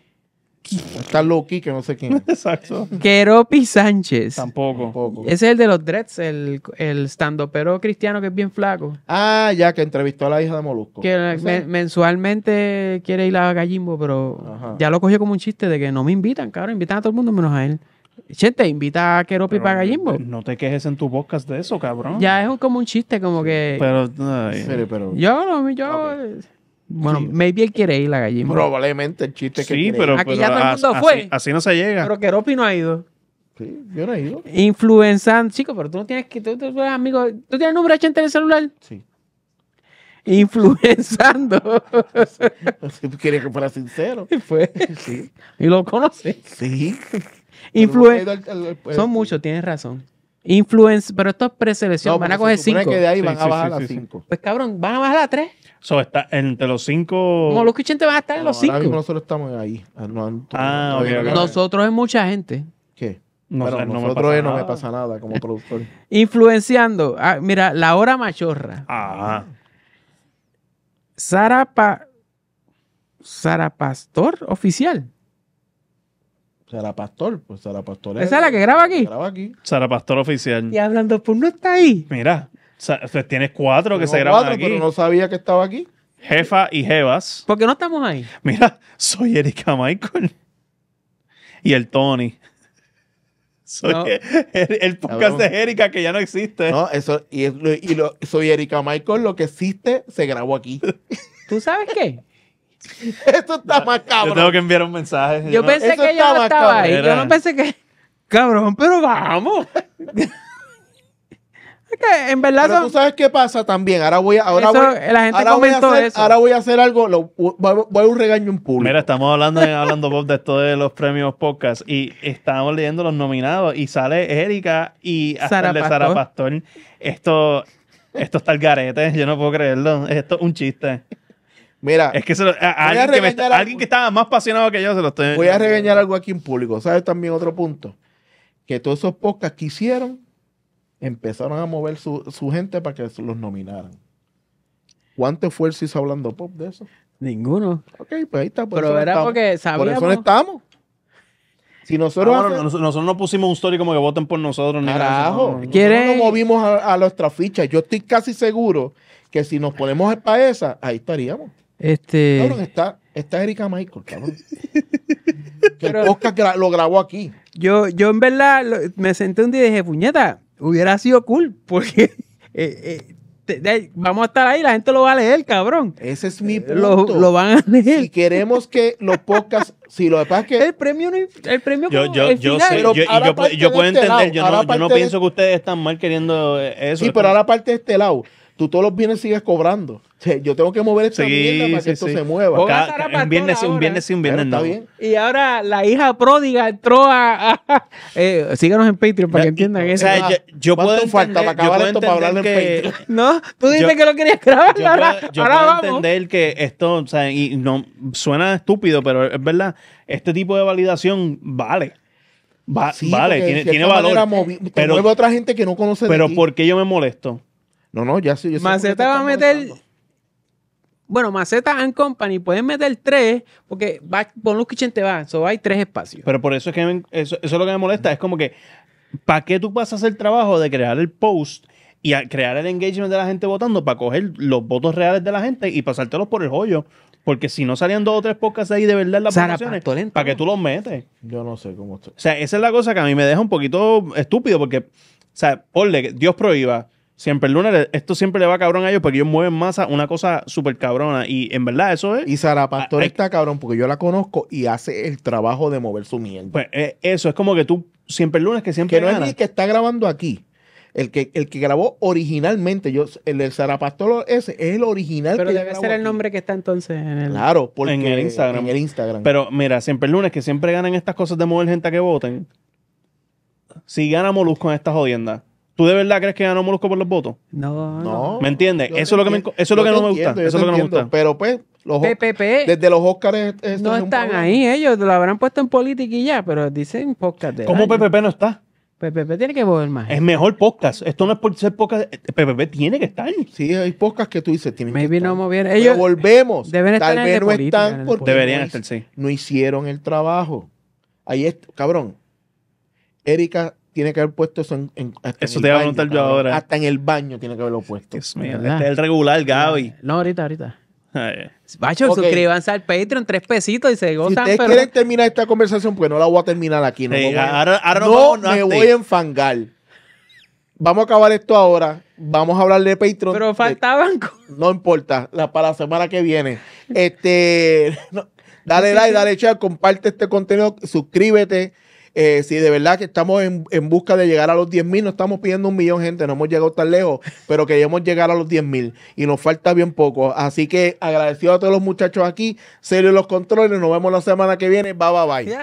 Está Loki, que no sé quién. Exacto. Queropi Sánchez. Tampoco. Ese es el de los Dreads, el, el stand pero cristiano que es bien flaco. Ah, ya, que entrevistó a la hija de Molusco. Que mensualmente quiere ir a Gallimbo, pero ya lo cogió como un chiste de que no me invitan, cabrón. Invitan a todo el mundo menos a él. Chente, invita a Keropi para Gallimbo. Eh, no te quejes en tus bocas de eso, cabrón. Ya es como un chiste, como que. Pero. no pero... Yo no, yo. Bueno, maybe él quiere ir la gallina. Probablemente el chiste que Sí, pero, Aquí ya todo el mundo fue. Así, no se llega. Pero Keropi no ha ido. Sí, yo no he ido. Influenzando, chico, pero tú no tienes que. Tú, eres amigo, ¿tú tienes número 80 en el celular? Sí. Influenzando. Sí, tú querías que fuera sincero. Fue. Sí. Y lo conoces. Sí. Influen... Son este. muchos, tienes razón. Influence, pero esto es preselección, van a coger 5. que de ahí sí, van a bajar a 5. Pues cabrón, van a bajar a 3. So, está entre los 5. como los que van a estar en los 5. Nosotros estamos ahí. ah, obviamente. Ah, nosotros es mucha gente. ¿Qué? pero nosotros no me pasa nada como productor. Influenciando. Ah, mira, La Hora Machorra. Ah. Sara, pa... Sara Pastor Oficial. Sara Pastor, pues Sara Pastor. ¿Esa es la que graba aquí? Graba aquí. Sara Pastor oficial. Y hablando, pues no está ahí. Mira, pues tienes cuatro que se graban aquí. Pero no sabía que estaba aquí. Jefa y Jevas. ¿Por qué no estamos ahí? Mira, soy Erika Michael. Y el Tony. el, podcast de Erika que ya no existe. No, eso, y, soy Erika Michael, lo que existe se grabó aquí. ¿Tú sabes qué? Esto está más cabrón. Yo tengo que enviar un mensaje. Yo pensé que ella estaba ahí. Yo no pensé que. Cabrón, pero vamos. en verdad. tú sabes qué pasa también. Ahora voy a. Ahora voy, hacer, voy a algo. voy, a un regaño en público. Mira, estamos hablando, hablando de esto de los premios podcast. Y estamos leyendo los nominados. Y sale Erika y Sara, Pastor. Esto, esto está el garete. Yo no puedo creerlo. Esto es un chiste. Mira, es que alguien, que estaba más apasionado que yo se lo estoy. Voy a regañar algo aquí en público. ¿Sabes también otro punto? Que todos esos podcasts que hicieron empezaron a mover su, gente para que los nominaran. ¿Cuánto esfuerzo hizo hablando pop de eso? Ninguno. Ok, pues ahí está. Por Pero era porque sabíamos. Por eso no estamos. Si ah, nosotros, nosotros, no pusimos un story como que voten por nosotros. Carajo. movimos a, nuestra ficha. Yo estoy casi seguro que si nos ponemos para esa, ahí estaríamos. Este... Cabrón, está, está Erika Michael, cabrón. que el podcast lo grabó aquí. Yo, yo en verdad me senté un día y dije, puñeta, hubiera sido cool, porque eh, eh, vamos a estar ahí, la gente lo va a leer, cabrón. Ese es mi eh, punto. Lo, van a leer. Si queremos que los podcasts, si lo que que... El premio no el premio Yo, yo, yo, sé, yo, puedo este entender, yo no, pienso que ustedes están mal queriendo eso. Sí, pero ahora parte de este lado, tú todos los viernes sigues cobrando. yo tengo que mover esta mierda para que esto se mueva. un viernes, un viernes y un viernes no. Y ahora la hija pródiga entró a. Eh, síganos en Patreon para que entiendan eso. O sea, yo, puedo falta para acabar esto para hablar en Patreon? No, tú dices que lo querías grabar. Yo ahora, puedo, yo puedo entender que esto, o sea, y no suena estúpido, pero es verdad. Este tipo de validación vale. vale, tiene, tiene valor. Pero pero, a otra gente que no conoce. Pero ¿por qué yo me molesto? No, no, ya sí. Maceta va a meter. Bueno, Maceta and Company pueden meter tres, porque va, los Kitchen te va, so hay tres espacios. Pero por eso es que eso, es lo que me molesta. Es como que, ¿para qué tú vas a hacer el trabajo de crear el post y crear el engagement de la gente votando para coger los votos reales de la gente y pasártelos por el hoyo? Porque si no salían dos o tres podcasts ahí de verdad las ¿para que tú los metes? Yo no sé cómo estoy. O sea, esa es la cosa que a mí me deja un poquito estúpido, porque, o sea, ponle, Dios prohíba Siempre el lunes, esto siempre le va cabrón a ellos porque ellos mueven masa, una cosa súper cabrona. Y en verdad, eso es. Y Sara ah, Pastor está cabrón porque yo la conozco y hace el trabajo de mover su mierda. Pues eh, eso, es como que tú, siempre el lunes, que siempre. Que no es el que está grabando aquí. El que, el que grabó originalmente, yo, el de Sara ese, es el original. Pero debe ser el nombre que está entonces en el. Claro, en el Instagram. En el Instagram. Pero mira, siempre el lunes, que siempre ganan estas cosas de mover gente que voten. Si gana Molusco en estas jodienda ¿Tú de verdad crees que ganó Molusco por los votos? No, no. ¿Me entiendes? Eso es lo que, eso es lo que no me gusta. Eso es lo que no me gusta. Pero pues, los, PPP, desde los Óscares... No están ahí ellos, lo habrán puesto en política y ya, pero dicen podcast ¿Cómo PPP no está? PPP tiene que volver más. Es mejor podcast. Esto no es por ser podcast. PPP tiene que estar. Sí, hay podcast que tú dices. Tienen Maybe que estar. no movieron. Ellos volvemos. Deben estar Tal vez no están porque deberían no, estar, no hicieron el trabajo. Ahí es, cabrón. Erika tiene que haber puesto eso en, hasta Eso en te a yo ahora. Hasta en el baño tiene que haberlo puesto. este es el regular, Gaby. No, ahorita, ahorita. Ah, Bacho, suscríbanse al Patreon, tres pesitos y se gozan. Si ustedes quieren terminar esta conversación, pues no la voy a terminar aquí. No, ahora, no me voy a enfangar. Vamos a acabar esto ahora. Vamos a hablar de Patreon. Pero eh, falta banco. No importa, la, para la semana que viene. Este, dale like, dale share, comparte este contenido, suscríbete. Eh, si de verdad que estamos en, busca de llegar a los 10 mil, no estamos pidiendo un millón, gente, no hemos llegado tan lejos, pero queremos llegar a los 10 mil y nos falta bien poco. Así que agradecido a todos los muchachos aquí, serio los controles, nos vemos la semana que viene, bye bye bye.